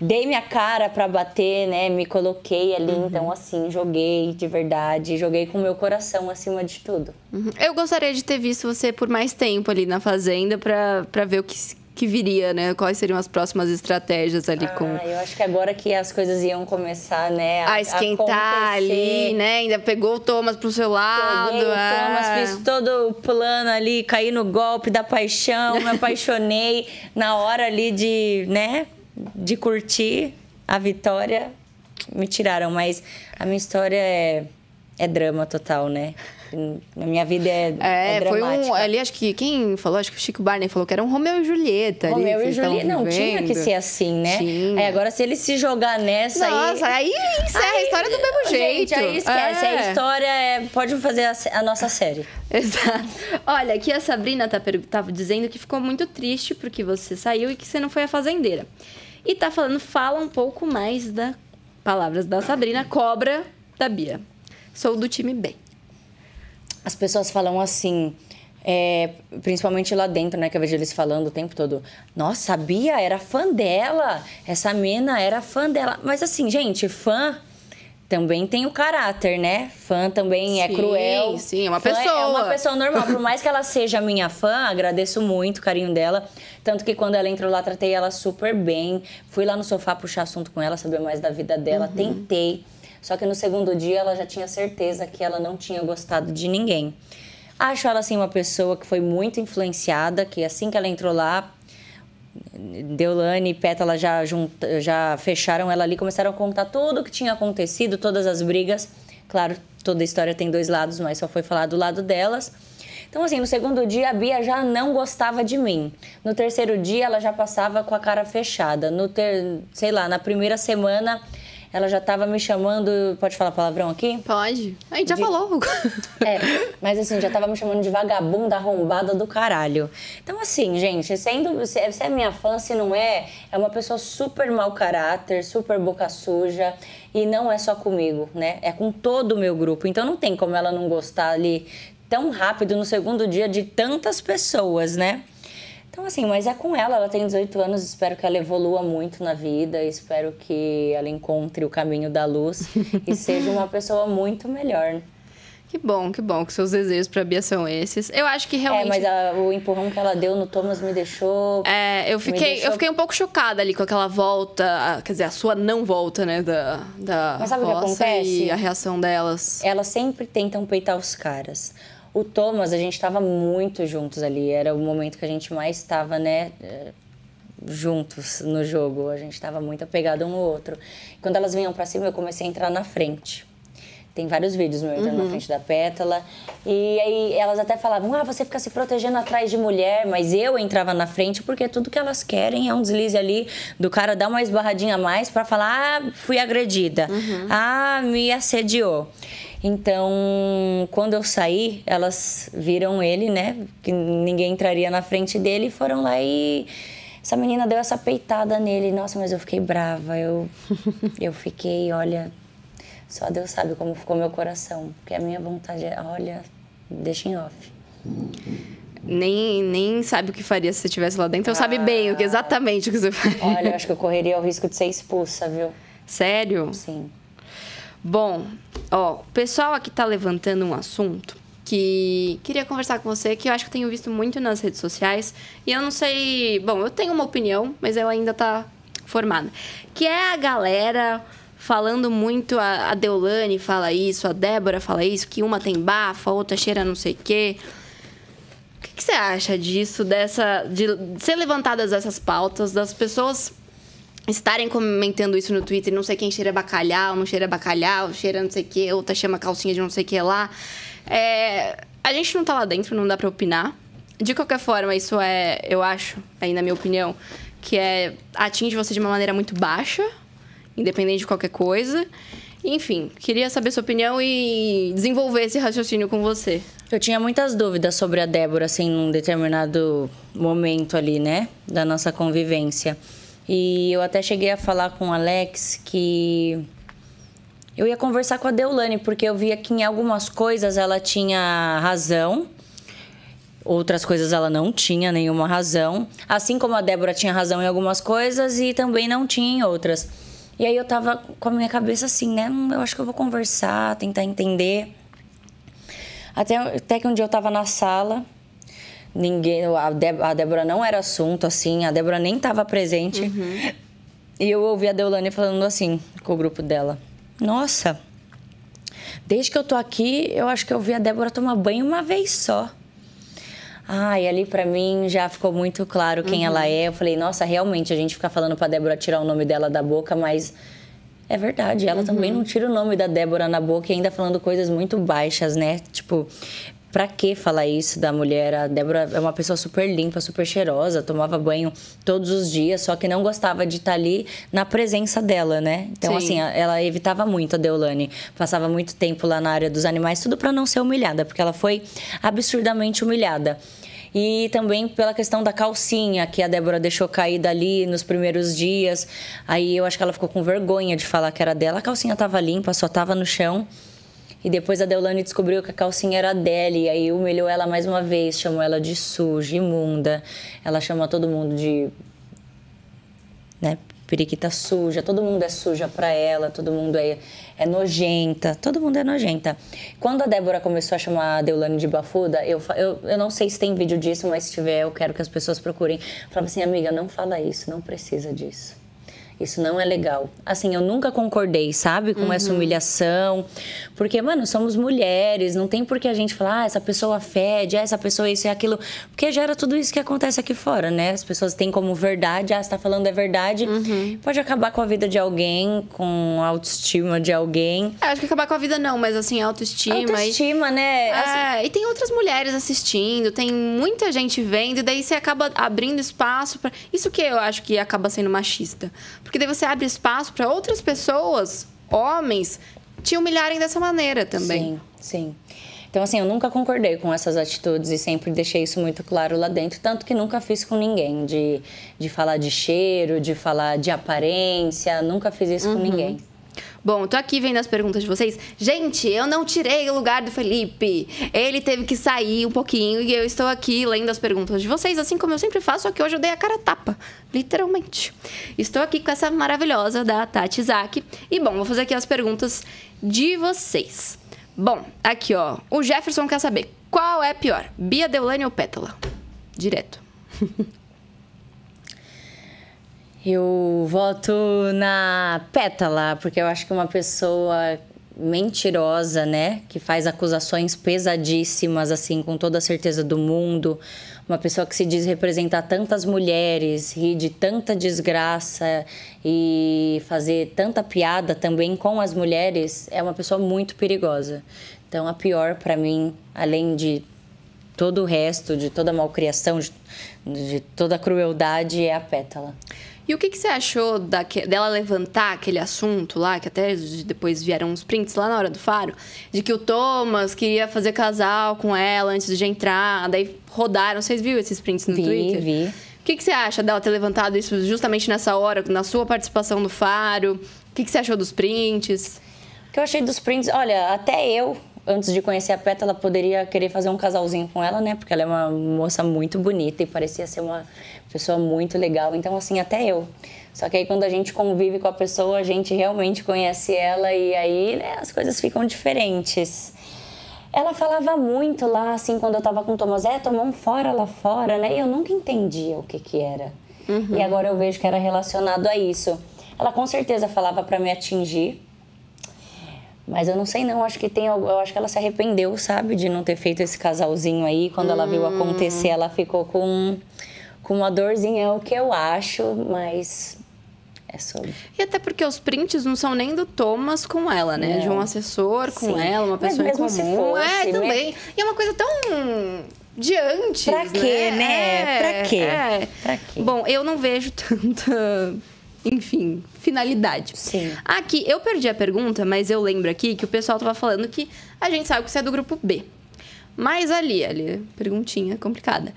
[SPEAKER 3] dei minha cara para bater, né? Me coloquei ali, uhum. então, assim, joguei de verdade. Joguei com meu coração acima de tudo.
[SPEAKER 2] Uhum. Eu gostaria de ter visto você por mais tempo ali na fazenda para ver o que que viria, né? Quais seriam as próximas estratégias ali ah, com.
[SPEAKER 3] Eu acho que agora que as coisas iam começar, né? A, a esquentar a ali, né? Ainda pegou o Thomas pro seu lado. Peguei o ah. Thomas, fiz todo o plano ali, caí no golpe da paixão, me apaixonei na hora ali de, né? De curtir a vitória. Me tiraram, mas a minha história é, é drama total, né? na minha vida é, é, é foi um ali
[SPEAKER 2] acho que quem falou acho que o Chico Barney falou que era um Romeu e Julieta Romeu ali, e Julieta não tinha que ser assim né tinha.
[SPEAKER 3] agora se ele se jogar nessa Nossa, aí aí encerra aí, a história do mesmo gente, jeito aí esquece é. a história
[SPEAKER 2] é, pode fazer a, a, nossa série exato olha aqui a Sabrina tá tava tá dizendo que ficou muito triste porque você saiu e que você não foi a fazendeira e tá falando fala um pouco mais da palavras da Sabrina cobra da Bia sou do time B as pessoas falam assim,
[SPEAKER 3] é, principalmente lá dentro, né? Que eu vejo eles falando o tempo todo. Nossa, sabia? Era fã dela. Essa mina era fã dela. Mas assim, gente, fã também tem o caráter, né? Fã também é sim, é cruel. Sim, é uma fã pessoa. É uma pessoa normal. Por mais que ela seja minha fã, agradeço muito o carinho dela. Tanto que quando ela entrou lá, tratei ela super bem. Fui lá no sofá puxar assunto com ela, saber mais da vida dela. Uhum. Tentei. Só que no segundo dia ela já tinha certeza que ela não tinha gostado de ninguém. Acho ela assim uma pessoa que foi muito influenciada, que assim que ela entrou lá, Deolane e Pétala já, já fecharam ela ali, começaram a contar tudo o que tinha acontecido, todas as brigas. Claro, toda história tem dois lados, mas só foi falar do lado delas. Então, assim, no segundo dia a Bia já não gostava de mim. No terceiro dia ela já passava com a cara fechada. No ter, sei lá, na primeira semana ela já estava me chamando. Pode falar palavrão aqui? Pode. A gente de... já falou. É, mas assim, já tava me chamando de vagabunda arrombada do caralho. Então, assim, gente, sendo. Se é minha fã, se não é, é uma pessoa super mau caráter, super boca suja. E não é só comigo, né? É com todo o meu grupo. Então não tem como ela não gostar ali tão rápido no segundo dia de tantas pessoas, né? Então, assim, mas é com ela, ela tem 18 anos, espero que ela evolua muito na vida, espero que ela encontre o caminho da luz e
[SPEAKER 2] seja uma pessoa muito melhor. Que bom, que bom que seus desejos para Bia são esses. Eu acho que é, realmente. É, mas a, o empurrão que ela deu no Thomas me deixou. É, eu fiquei, deixou... eu fiquei um pouco chocada ali com aquela volta, a, quer dizer, a sua não volta, né? Da, da mas sabe o que acontece? E a reação delas. Elas sempre tentam peitar os caras. O Thomas, a gente
[SPEAKER 3] estava muito juntos ali. Era o momento que a gente mais estava, né? Eh, juntos no jogo. A gente estava muito apegado um ao outro. Quando elas vinham para cima, eu comecei a entrar na frente. Tem vários vídeos meu entrando uhum. na frente da pétala. E aí elas até falavam: ah, você fica se protegendo atrás de mulher. Mas eu entrava na frente porque tudo que elas querem é um deslize ali do cara dar uma esbarradinha a mais para falar: ah, fui agredida. Uhum. Ah, me assediou. Então, quando eu saí, elas viram ele, né? Que ninguém entraria na frente dele e foram lá e essa menina deu essa peitada nele. Nossa, mas eu fiquei brava. Eu eu fiquei, olha,
[SPEAKER 2] só Deus sabe como ficou meu coração, porque a minha vontade é, olha, deixa em off. Nem, nem sabe o que faria se você estivesse lá dentro. Ah, eu sabe ah. bem o que, exatamente o que você faria. Olha, eu acho que eu correria o risco de ser expulsa, viu? Sério? Sim. Bom, ó, o pessoal aqui tá levantando um assunto que queria conversar com você, que eu acho que tenho visto muito nas redes sociais. E eu não sei. Bom, eu tenho uma opinião, mas ela ainda tá formada. Que é a galera falando muito. A, a Deolane fala isso, a Débora fala isso, que uma tem bafo, a outra cheira não sei o quê. O que, que você acha disso, dessa. de ser levantadas essas pautas, das pessoas estarem comentando isso no Twitter, não sei quem cheira bacalhau, não cheira bacalhau, cheira não sei o que, outra chama calcinha de não sei o que lá. É, a gente não tá lá dentro, não dá pra opinar. De qualquer forma, isso é, eu acho, aí na minha opinião, que é atinge você de uma maneira muito baixa, independente de qualquer coisa. Enfim, queria saber sua opinião e desenvolver esse raciocínio com você. Eu tinha muitas dúvidas
[SPEAKER 3] sobre a Débora, assim, num determinado momento ali, né, da nossa convivência. E eu até cheguei a falar com o Alex que eu ia conversar com a Deulane, porque eu via que em algumas coisas ela tinha razão, outras coisas ela não tinha nenhuma razão. Assim como a Débora tinha razão em algumas coisas e também não tinha em outras. E aí eu tava com a minha cabeça assim, né? Hum, eu acho que eu vou conversar, tentar entender. Até, até que um dia eu tava na sala Ninguém, a, Dé, a Débora não era assunto, assim, a Débora nem estava presente. Uhum. E eu ouvi a Deolane falando assim com o grupo dela. Nossa, desde que eu tô aqui, eu acho que eu vi a Débora tomar banho uma vez só. Ah, ali para mim já ficou muito claro quem uhum. ela é. Eu falei, nossa, realmente, a gente fica falando pra Débora tirar o nome dela da boca, mas é verdade, ela uhum. também não tira o nome da Débora na boca e ainda falando coisas muito baixas, né? Tipo, Pra que falar isso da mulher? A Débora é uma pessoa super limpa, super cheirosa, tomava banho todos os dias, só que não gostava de estar tá ali na presença dela, né? Então, Sim. assim, ela evitava muito a Deolane. Passava muito tempo lá na área dos animais, tudo para não ser humilhada, porque ela foi absurdamente humilhada. E também pela questão da calcinha que a Débora deixou cair dali nos primeiros dias. Aí eu acho que ela ficou com vergonha de falar que era dela. A calcinha tava limpa, só tava no chão. E depois a Deolane descobriu que a calcinha era dela e aí humilhou ela mais uma vez, chamou ela de suja, imunda. Ela chama todo mundo de né, periquita suja, todo mundo é suja para ela, todo mundo é, é nojenta, todo mundo é nojenta. Quando a Débora começou a chamar a Deulane de bafuda, eu, eu, eu não sei se tem vídeo disso, mas se tiver, eu quero que as pessoas procurem. Falava assim, amiga, não fala isso, não precisa disso. Isso não é legal. Assim, eu nunca concordei, sabe, com uhum. essa humilhação, porque, mano, somos mulheres, não tem por que a gente falar, ah, essa pessoa fede, ah, essa pessoa isso e aquilo. Porque gera tudo isso que acontece aqui fora, né? As pessoas têm como verdade, ah, você tá falando é verdade. Uhum. Pode acabar com a vida de alguém, com a autoestima de alguém.
[SPEAKER 2] É, acho que acabar com a vida não, mas assim, autoestima. Autoestima, e... né? É, e tem outras mulheres assistindo, tem muita gente vendo, e daí você acaba abrindo espaço para Isso que eu acho que acaba sendo machista. Porque daí você abre espaço para outras pessoas homens te humilharem dessa maneira também. Sim, sim. Então, assim, eu nunca concordei com essas atitudes e
[SPEAKER 3] sempre deixei isso muito claro lá dentro. Tanto que nunca fiz com ninguém, de, de falar de cheiro,
[SPEAKER 2] de falar de aparência, nunca fiz isso uhum. com ninguém. Bom, tô aqui vendo as perguntas de vocês. Gente, eu não tirei o lugar do Felipe. Ele teve que sair um pouquinho e eu estou aqui lendo as perguntas de vocês, assim como eu sempre faço, só que hoje eu dei a cara a tapa. Literalmente. Estou aqui com essa maravilhosa da Tati Isaac. E bom, vou fazer aqui as perguntas de vocês. Bom, aqui ó. O Jefferson quer saber qual é pior, Bia Deolane ou Pétala? Direto.
[SPEAKER 3] Eu voto na Pétala, porque eu acho que uma pessoa mentirosa, né, que faz acusações pesadíssimas assim, com toda a certeza do mundo, uma pessoa que se diz representar tantas mulheres, rir de tanta desgraça e fazer tanta piada também com as mulheres, é uma pessoa muito perigosa. Então a pior para mim, além de todo o resto, de toda a malcriação, de, de toda a crueldade, é a pétala.
[SPEAKER 2] E o que, que você achou dela levantar aquele assunto lá, que até depois vieram uns prints lá na hora do faro, de que o Thomas queria fazer casal com ela antes de entrar, daí rodaram. Vocês viram esses prints no vi, Twitter? Vi, vi. O que, que você acha dela ter levantado isso justamente nessa hora, na sua participação no faro? O que, que você achou dos prints? O que eu achei dos prints? Olha, até eu, antes de conhecer a Petra ela poderia querer fazer um casalzinho com ela, né? Porque
[SPEAKER 3] ela é uma moça muito bonita e parecia ser uma pessoa muito legal. Então, assim, até eu. Só que aí quando a gente convive com a pessoa, a gente realmente conhece ela e aí né, as coisas ficam diferentes. Ela falava muito lá, assim, quando eu tava com o Thomas, é, tomou fora lá fora, né? E eu nunca entendia o que que era. Uhum. E agora eu vejo que era relacionado a isso. Ela com certeza falava para me atingir, mas eu não sei não, acho que tem eu acho que ela se arrependeu, sabe, de não ter feito esse casalzinho aí, quando hum. ela viu hum. acontecer, ela ficou com com uma dorzinha é o que eu acho, mas é sobre.
[SPEAKER 2] E até porque os prints não são nem do Thomas com ela, né? Não. De um assessor com Sim. ela, uma pessoa mas mesmo em comum. Se é, fosse, é, também. E é uma coisa tão diante Pra né? quê, né? né? É, pra, quê? É. pra quê? Bom, eu não vejo tanta. Enfim, finalidade. Sim. Aqui, eu perdi a pergunta, mas eu lembro aqui que o pessoal tava falando que a gente sabe que você é do grupo B. Mas ali, ali, perguntinha complicada.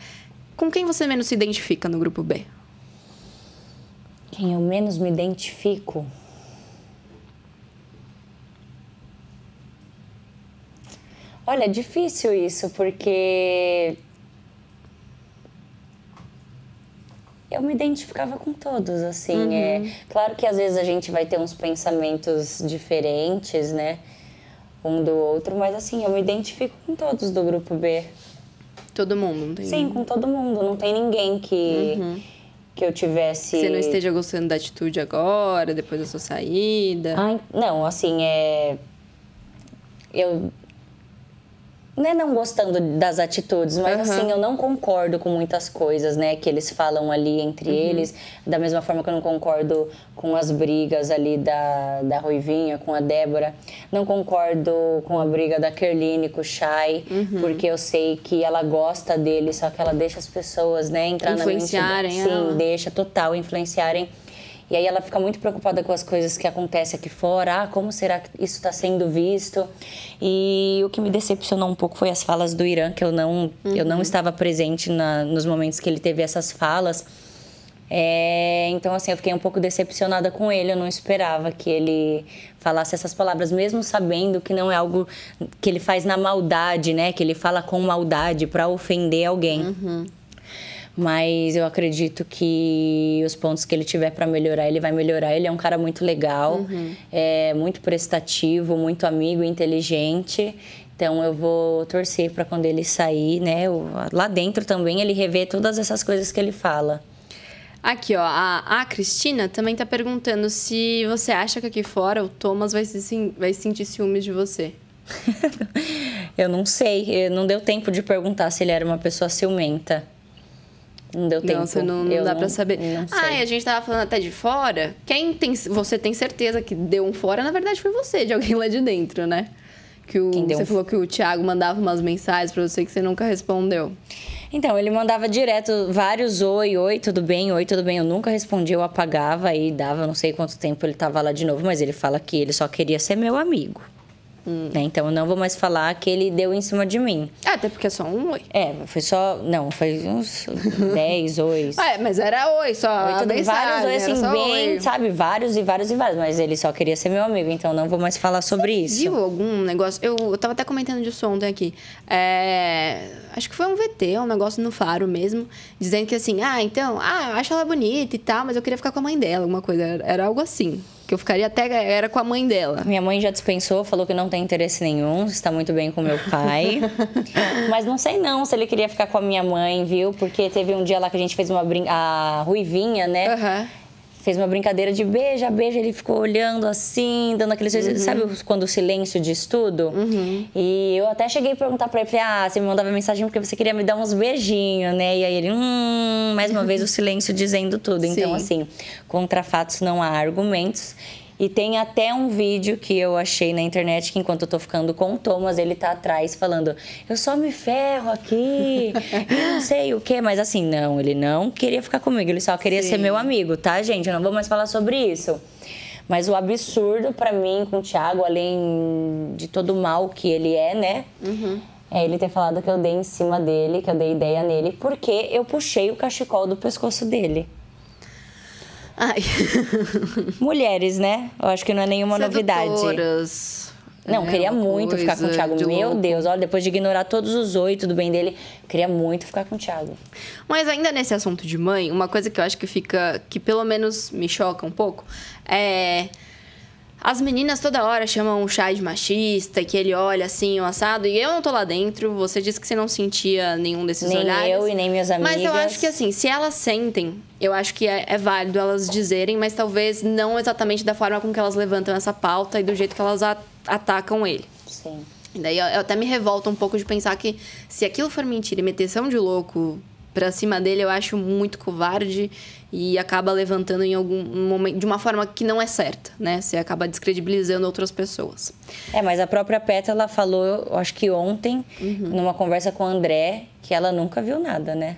[SPEAKER 2] Com quem você menos se identifica no grupo B? Quem eu menos me
[SPEAKER 3] identifico? Olha, é difícil isso, porque eu me identificava com todos, assim. É uhum. É, claro que às vezes a gente vai ter uns pensamentos diferentes, né? Um do outro, mas assim, eu me identifico com todos do grupo B todo
[SPEAKER 2] mundo, não tem Sim, com todo mundo. Não tem ninguém que. Uhum. Que eu
[SPEAKER 3] tivesse. Você não esteja
[SPEAKER 2] gostando da atitude agora, depois da sua saída? Ai,
[SPEAKER 3] não, assim, é. Eu né, não gostando das atitudes, mas uhum. assim, eu não concordo com muitas coisas, né, que eles falam ali entre uhum. eles, da mesma forma que eu não concordo com as brigas ali da, da Ruivinha, com a Débora, não concordo com a briga da Kerline com o Shai, uhum. porque eu sei que ela gosta dele, só que ela deixa as pessoas, né, entrar na mente. Influenciarem. Sim, deixa total influenciarem e aí ela fica muito preocupada com as coisas que acontecem aqui fora. Ah, como será que isso está sendo visto? E o que me decepcionou um pouco foi as falas do Irã, que eu não, uhum. eu não uhum. estava presente na, nos momentos que ele teve essas falas. É, então, assim, eu fiquei um pouco decepcionada com ele. Eu não esperava que ele falasse essas palavras, mesmo sabendo que não é algo que ele faz na maldade, né? Que ele fala com maldade para ofender alguém. Uhum mas eu acredito que os pontos que ele tiver para melhorar, ele vai melhorar. Ele é um cara muito legal, uhum. é muito prestativo, muito amigo, inteligente. Então eu vou torcer para quando ele sair, né? Eu,
[SPEAKER 2] lá dentro também ele rever todas essas coisas que ele fala. Aqui, ó, a, a Cristina também tá perguntando se você acha que aqui fora o Thomas vai, se, vai sentir ciúmes de você.
[SPEAKER 3] eu não sei, não deu tempo de perguntar se ele era uma pessoa ciumenta. Não deu tempo. Nossa, não, não dá não, pra saber.
[SPEAKER 2] ah, e a gente tava falando até de fora. Quem tem, você tem certeza que deu um fora, na verdade foi você, de alguém lá de dentro, né? Que o, Quem deu você um... falou que o Thiago mandava umas mensagens para você que você nunca respondeu.
[SPEAKER 3] Então, ele mandava direto vários oi, oi, tudo bem, oi, tudo bem. Eu nunca respondi, eu apagava e dava, não sei quanto tempo ele tava lá de novo, mas ele fala que ele só queria ser meu amigo. Hum. Né? Então eu não vou mais falar que ele deu em cima de mim. É, até porque é só um oi. É, foi só. Não, foi uns dez ois.
[SPEAKER 2] É, mas era oi, só. Oi, tudo, vários oi, assim, bem, oi.
[SPEAKER 3] sabe? Vários e vários e vários. Mas ele só queria ser meu amigo, então não vou mais falar sobre Você isso. Viu
[SPEAKER 2] algum negócio? Eu, eu tava até comentando disso ontem aqui. É, acho que foi um VT, um negócio no faro mesmo, dizendo que assim, ah, então, ah, eu acho ela bonita e tal, mas eu queria ficar com a mãe dela, alguma coisa. Era algo assim que eu ficaria até era com a mãe dela.
[SPEAKER 3] Minha mãe já dispensou, falou que não tem interesse nenhum, está muito bem com meu pai. Mas não sei não se ele queria ficar com a minha mãe, viu? Porque teve um dia lá que a gente fez uma brinca... a Ruivinha, né? Uhum fez uma brincadeira de beija, beija, ele ficou olhando assim, dando aquele uhum. sabe quando o silêncio diz tudo. Uhum. E eu até cheguei a perguntar para ele, ah, você me mandava mensagem porque você queria me dar uns beijinhos, né? E aí ele, hum, mais uma vez o silêncio dizendo tudo. Então, Sim. Então assim, contra fatos não há argumentos. E tem até um vídeo que eu achei na internet que enquanto eu tô ficando com o Thomas, ele tá atrás falando: "Eu só me ferro aqui". e não sei o quê, mas assim, não, ele não queria ficar comigo, ele só queria Sim. ser meu amigo, tá, gente? Eu não vou mais falar sobre isso. Mas o absurdo para mim com o Thiago, além de todo o mal que ele é, né? Uhum. É ele ter falado que eu dei em cima dele, que eu dei ideia nele, porque eu puxei o cachecol do pescoço dele. Ai. Mulheres, né? Eu acho que não é nenhuma Sedutoras. novidade. Não, é, queria muito ficar com o Thiago. De Meu louco.
[SPEAKER 2] Deus, olha, depois de ignorar todos os oito do bem dele, queria muito ficar com o Thiago. Mas ainda nesse assunto de mãe, uma coisa que eu acho que fica. que pelo menos me choca um pouco é as meninas toda hora chamam o Chá de machista, que ele olha assim, o assado, e eu não tô lá dentro. Você disse que você não sentia nenhum desses nem olhares. Nem eu e nem minhas amigas. Mas eu acho que assim, se elas sentem, eu acho que é, é, válido elas dizerem, mas talvez não exatamente da forma com que elas levantam essa pauta e do jeito que elas atacam ele. Sim. daí eu, eu até me revolta um pouco de pensar que se aquilo for mentira e meteção de louco pra cima dele, eu acho muito covarde e acaba levantando em algum momento de uma forma que não é certa, né? Você acaba descredibilizando outras pessoas. É, mas a própria ela falou, acho que ontem, uhum. numa conversa com o André, que ela nunca
[SPEAKER 3] viu nada, né?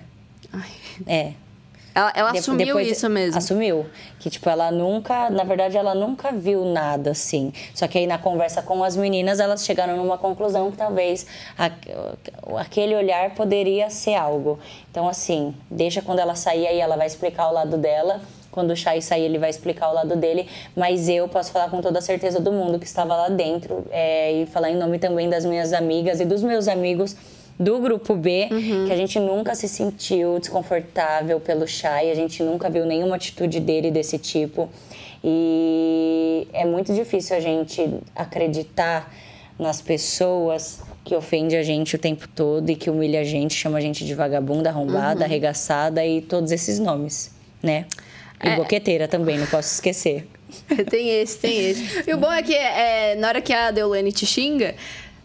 [SPEAKER 3] Ai. É,
[SPEAKER 2] ela, ela de, assumiu isso
[SPEAKER 3] mesmo. Assumiu. Que, tipo, ela nunca, na verdade, ela nunca viu nada assim. Só que aí na conversa com as meninas, elas chegaram numa conclusão que talvez a, aquele olhar poderia ser algo. Então, assim, deixa quando ela sair aí, ela vai explicar o lado dela. Quando o Chay sair, ele vai explicar o lado dele. Mas eu posso falar com toda a certeza do mundo que estava lá dentro. É, e falar em nome também das minhas amigas e dos meus amigos do grupo B, uhum. que a gente nunca se sentiu desconfortável pelo Chay, a gente nunca viu nenhuma atitude dele desse tipo. E é muito difícil a gente acreditar nas pessoas que ofende a gente o tempo todo e que humilha a gente, chama a gente de vagabunda, arrombada, uhum. arregaçada e todos esses nomes, né? E é. é. boqueteira também, não posso esquecer.
[SPEAKER 2] tem esse, tem esse. E o bom é que é, na hora que a Deolane te xinga,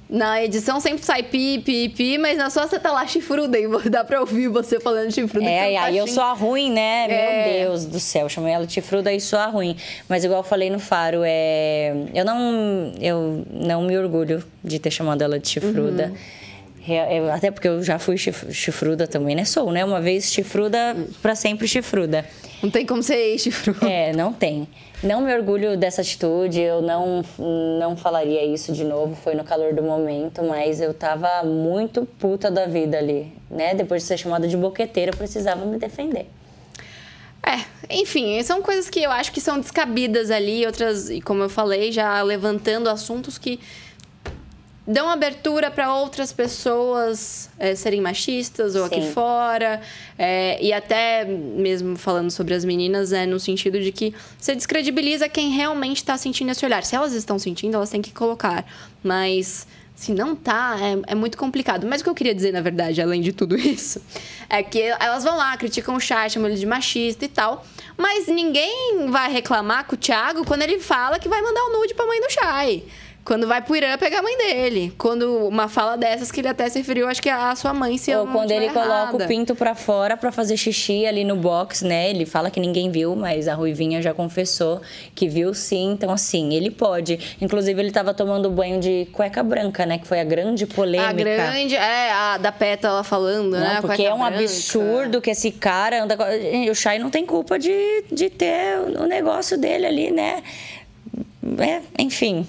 [SPEAKER 2] na edição sempre sai pi, pi, pi, mas na sua você tá lá chifruda e dá pra ouvir você falando chifruda. É, e aí tá eu sou a ruim, né? É. Meu Deus do céu, chamei ela
[SPEAKER 3] chifruda e sou a ruim. Mas igual eu falei no Faro, é... eu, não, eu não me orgulho de ter chamado ela de chifruda. Uhum. Até porque eu já fui chifruda também, né? Sou, né? Uma vez chifruda, pra sempre chifruda. Não tem como ser ex-chifru. É, não tem. Não me orgulho dessa atitude, eu não, não falaria isso de novo, foi no calor do momento, mas eu tava muito puta da vida ali, né? Depois de ser chamada de boqueteira, eu precisava me defender.
[SPEAKER 2] É, enfim, são coisas que eu acho que são descabidas ali, outras, e como eu falei, já levantando assuntos que dão abertura para outras pessoas é, serem machistas ou Sim. aqui fora. É, e até mesmo falando sobre as meninas, é no sentido de que você descredibiliza quem realmente está sentindo esse olhar. Se elas estão sentindo, elas têm que colocar. Mas. Se não tá, é, é, muito complicado. Mas o que eu queria dizer, na verdade, além de tudo isso, é que elas vão lá, criticam o chat, chamam ele de machista e tal. Mas ninguém vai reclamar com o Thiago quando ele fala que vai mandar o um nude pra mãe do Chay. Quando vai pro Irã pegar a mãe dele. Quando uma fala dessas que ele até se referiu, acho que é a sua mãe se Ou quando ele errada. coloca o
[SPEAKER 3] pinto para fora para fazer xixi ali no box, né? Ele fala que ninguém viu, mas a Ruivinha já confessou que viu sim. Então, assim, ele pode. Inclusive, ele tava tomando banho de cueca branca, né? Que foi a grande polêmica. A grande,
[SPEAKER 2] é, a da pétala falando, não, né?
[SPEAKER 3] porque é um branca. absurdo que esse cara anda. O Shai não tem culpa de, de ter o negócio dele ali, né? É, enfim,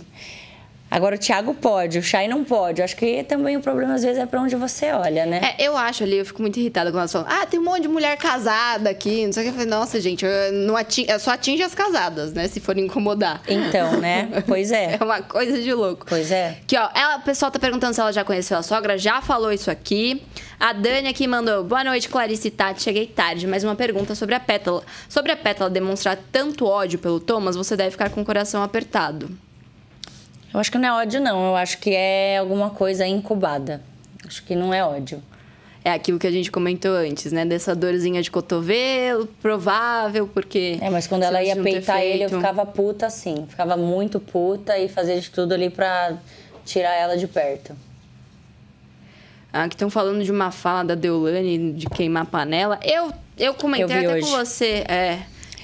[SPEAKER 3] Agora o Thiago
[SPEAKER 2] pode, o Chay não pode. Acho que também o problema às vezes é para onde você olha, né? É, eu acho ali, eu fico muito irritada quando elas falam: "Ah, tem um monte de mulher casada aqui". Não sei o que eu falei: "Nossa, gente, eu não atinge, eu só atinge as casadas, né, se forem incomodar". Então, né? Pois é. é uma coisa de louco. Pois é. Que ó, ela, o pessoal tá perguntando se ela já conheceu a sogra, já falou isso aqui. A Dani aqui mandou: "Boa noite, Clarice e Tati, cheguei tarde, mas uma pergunta sobre a Pétala. Sobre a Pétala demonstrar tanto ódio pelo Thomas, você deve ficar com o coração apertado". Eu acho que não é ódio, não. Eu acho que é alguma coisa incubada. Acho que não é ódio. É aquilo que a gente comentou antes, né? Dessa dorzinha de cotovelo, provável, porque. É, mas quando ela ia peitar ele, eu ficava puta assim. Ficava muito puta e fazia de tudo ali pra tirar ela de perto. Ah, que estão falando de uma fala da Deolane de queimar panela. Eu, eu comentei eu até hoje. com você. É.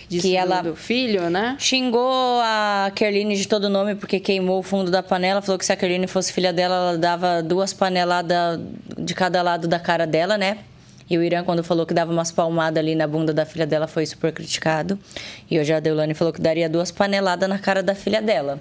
[SPEAKER 2] Disso que ela do filho, né? Xingou a Kerline de todo nome porque queimou o fundo da panela, falou que se
[SPEAKER 3] a Kerline fosse filha dela, ela dava duas paneladas de cada lado da cara dela, né? E o Irã, quando falou que dava umas palmadas ali na bunda da filha dela, foi super criticado. E hoje a Deulane falou que daria duas paneladas na cara da filha dela.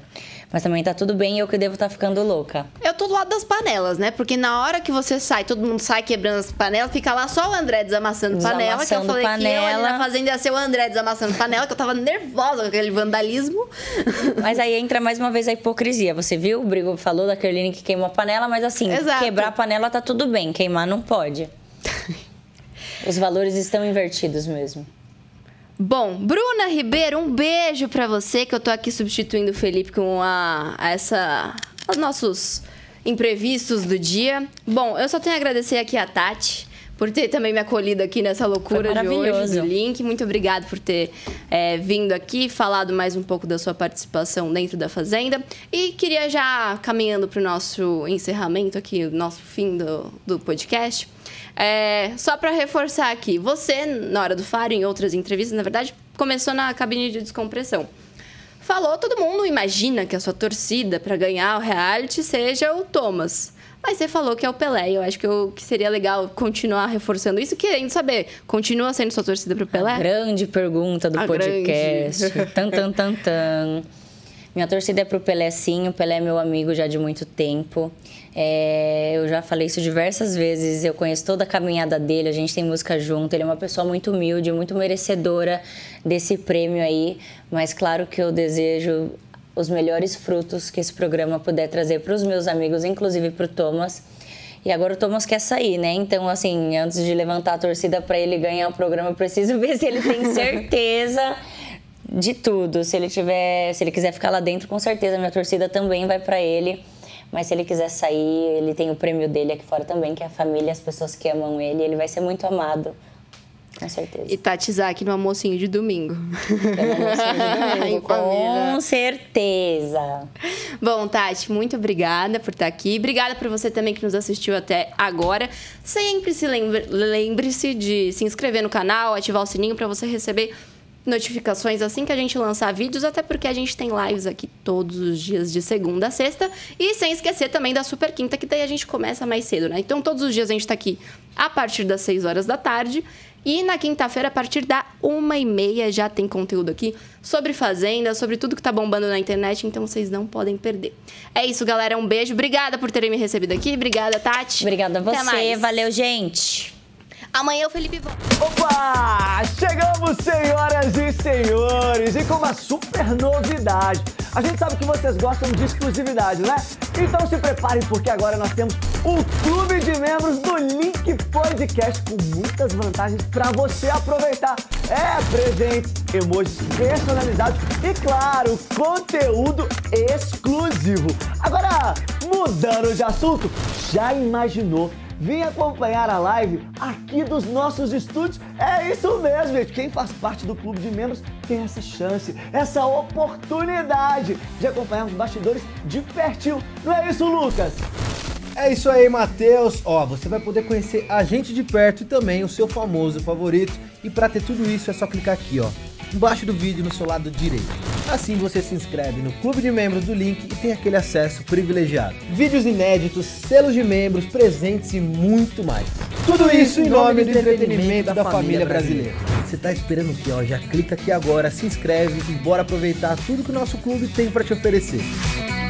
[SPEAKER 3] Mas também tá tudo bem e eu que devo estar tá ficando louca.
[SPEAKER 2] Eu tô do lado das panelas, né? Porque na hora que você sai, todo mundo sai quebrando as panelas, fica lá só o André desamassando, desamassando panela. Que eu falei panela. que eu na fazenda ia ser o André desamassando panela, que eu tava nervosa com aquele vandalismo.
[SPEAKER 3] Mas aí entra mais uma vez a hipocrisia. Você viu? O Brigo falou da Kerline que queimou a panela, mas assim, Exato. quebrar a panela tá tudo bem, queimar não pode. Os valores estão invertidos mesmo.
[SPEAKER 2] Bom, Bruna Ribeiro, um beijo para você, que eu tô aqui substituindo o Felipe com a, a essa os nossos imprevistos do dia. Bom, eu só tenho a agradecer aqui a Tati por ter também me acolhido aqui nessa loucura de hoje do Link. Muito obrigado por ter é, vindo aqui, falado mais um pouco da sua participação dentro da Fazenda. E queria já, caminhando para o nosso encerramento aqui, nosso fim do, do podcast, é, só para reforçar aqui, você, na hora do Faro, em outras entrevistas, na verdade, começou na cabine de descompressão. Falou, todo mundo imagina que a sua torcida para ganhar o reality seja o Thomas. Mas você falou que é o Pelé, eu acho que, eu, que seria legal continuar reforçando isso, querendo saber, continua sendo sua torcida para o Pelé? A grande pergunta do a podcast.
[SPEAKER 3] Grande. Tan, tan, tan, tan. Minha torcida é pro Pelé sim, o Pelé é meu amigo já de muito tempo. É, eu já falei isso diversas vezes, eu conheço toda a caminhada dele, a gente tem música junto, ele é uma pessoa muito humilde, muito merecedora desse prêmio aí, mas claro que eu desejo os melhores frutos que esse programa puder trazer para os meus amigos, inclusive para o Thomas. E agora o Thomas quer sair, né? Então, assim, antes de levantar a torcida para ele ganhar o programa, eu preciso ver se ele tem certeza de tudo. Se ele tiver, se ele quiser ficar lá dentro, com certeza minha torcida também vai para ele. Mas se ele quiser sair, ele tem o prêmio dele aqui fora também, que é a família, as pessoas que amam ele, ele vai ser
[SPEAKER 2] muito amado. Com certeza. E tatizar aqui no almocinho de domingo. no
[SPEAKER 3] almocinho de domingo, com
[SPEAKER 2] certeza. Bom, Tati, muito obrigada por estar aqui. Obrigada por você também que nos assistiu até agora. Sempre se lembre-se de se inscrever no canal, ativar o sininho para você receber notificações assim que a gente lançar vídeos, até porque a gente tem lives aqui todos os dias de segunda a sexta. E sem esquecer também da Super Quinta, que daí a gente começa mais cedo, né? Então todos os dias a gente tá aqui a partir das 6 horas da tarde. E na quinta-feira, a partir da uma e meia, já tem conteúdo aqui sobre fazenda, sobre tudo que tá bombando na internet, então vocês não podem perder. É isso, galera. Um beijo. Obrigada por terem me recebido aqui. Obrigada, Tati. Obrigada a você. Valeu, gente.
[SPEAKER 5] Amanhã o Felipe volta. Opa! Chegamos, senhoras e senhores, e com uma super novidade. A gente sabe que vocês gostam de exclusividade, né? Então se preparem, porque agora nós temos o clube de membros do Link Podcast com muitas vantagens para você aproveitar. É presentes, emojis personalizados e, claro, conteúdo exclusivo. Agora, mudando de assunto, já imaginou Vem acompanhar a live aqui dos nossos estúdios. É isso mesmo, gente. Quem faz parte do clube de membros tem essa chance, essa oportunidade de acompanhar os bastidores de pertinho. Não é isso, Lucas? É isso aí, Matheus. Ó, você vai poder conhecer a gente de perto e
[SPEAKER 4] também o seu famoso favorito. E para ter tudo isso é só clicar aqui, ó, embaixo do vídeo no seu lado direito. Assim você se inscreve no clube de membros do link e tem aquele acesso privilegiado. Vídeos inéditos, selos de membros, presentes e muito mais. Tudo isso em nome do entretenimento da família brasileira. Você tá esperando o quê? Ó, já clica aqui agora, se inscreve e bora aproveitar tudo que o nosso clube tem para te oferecer.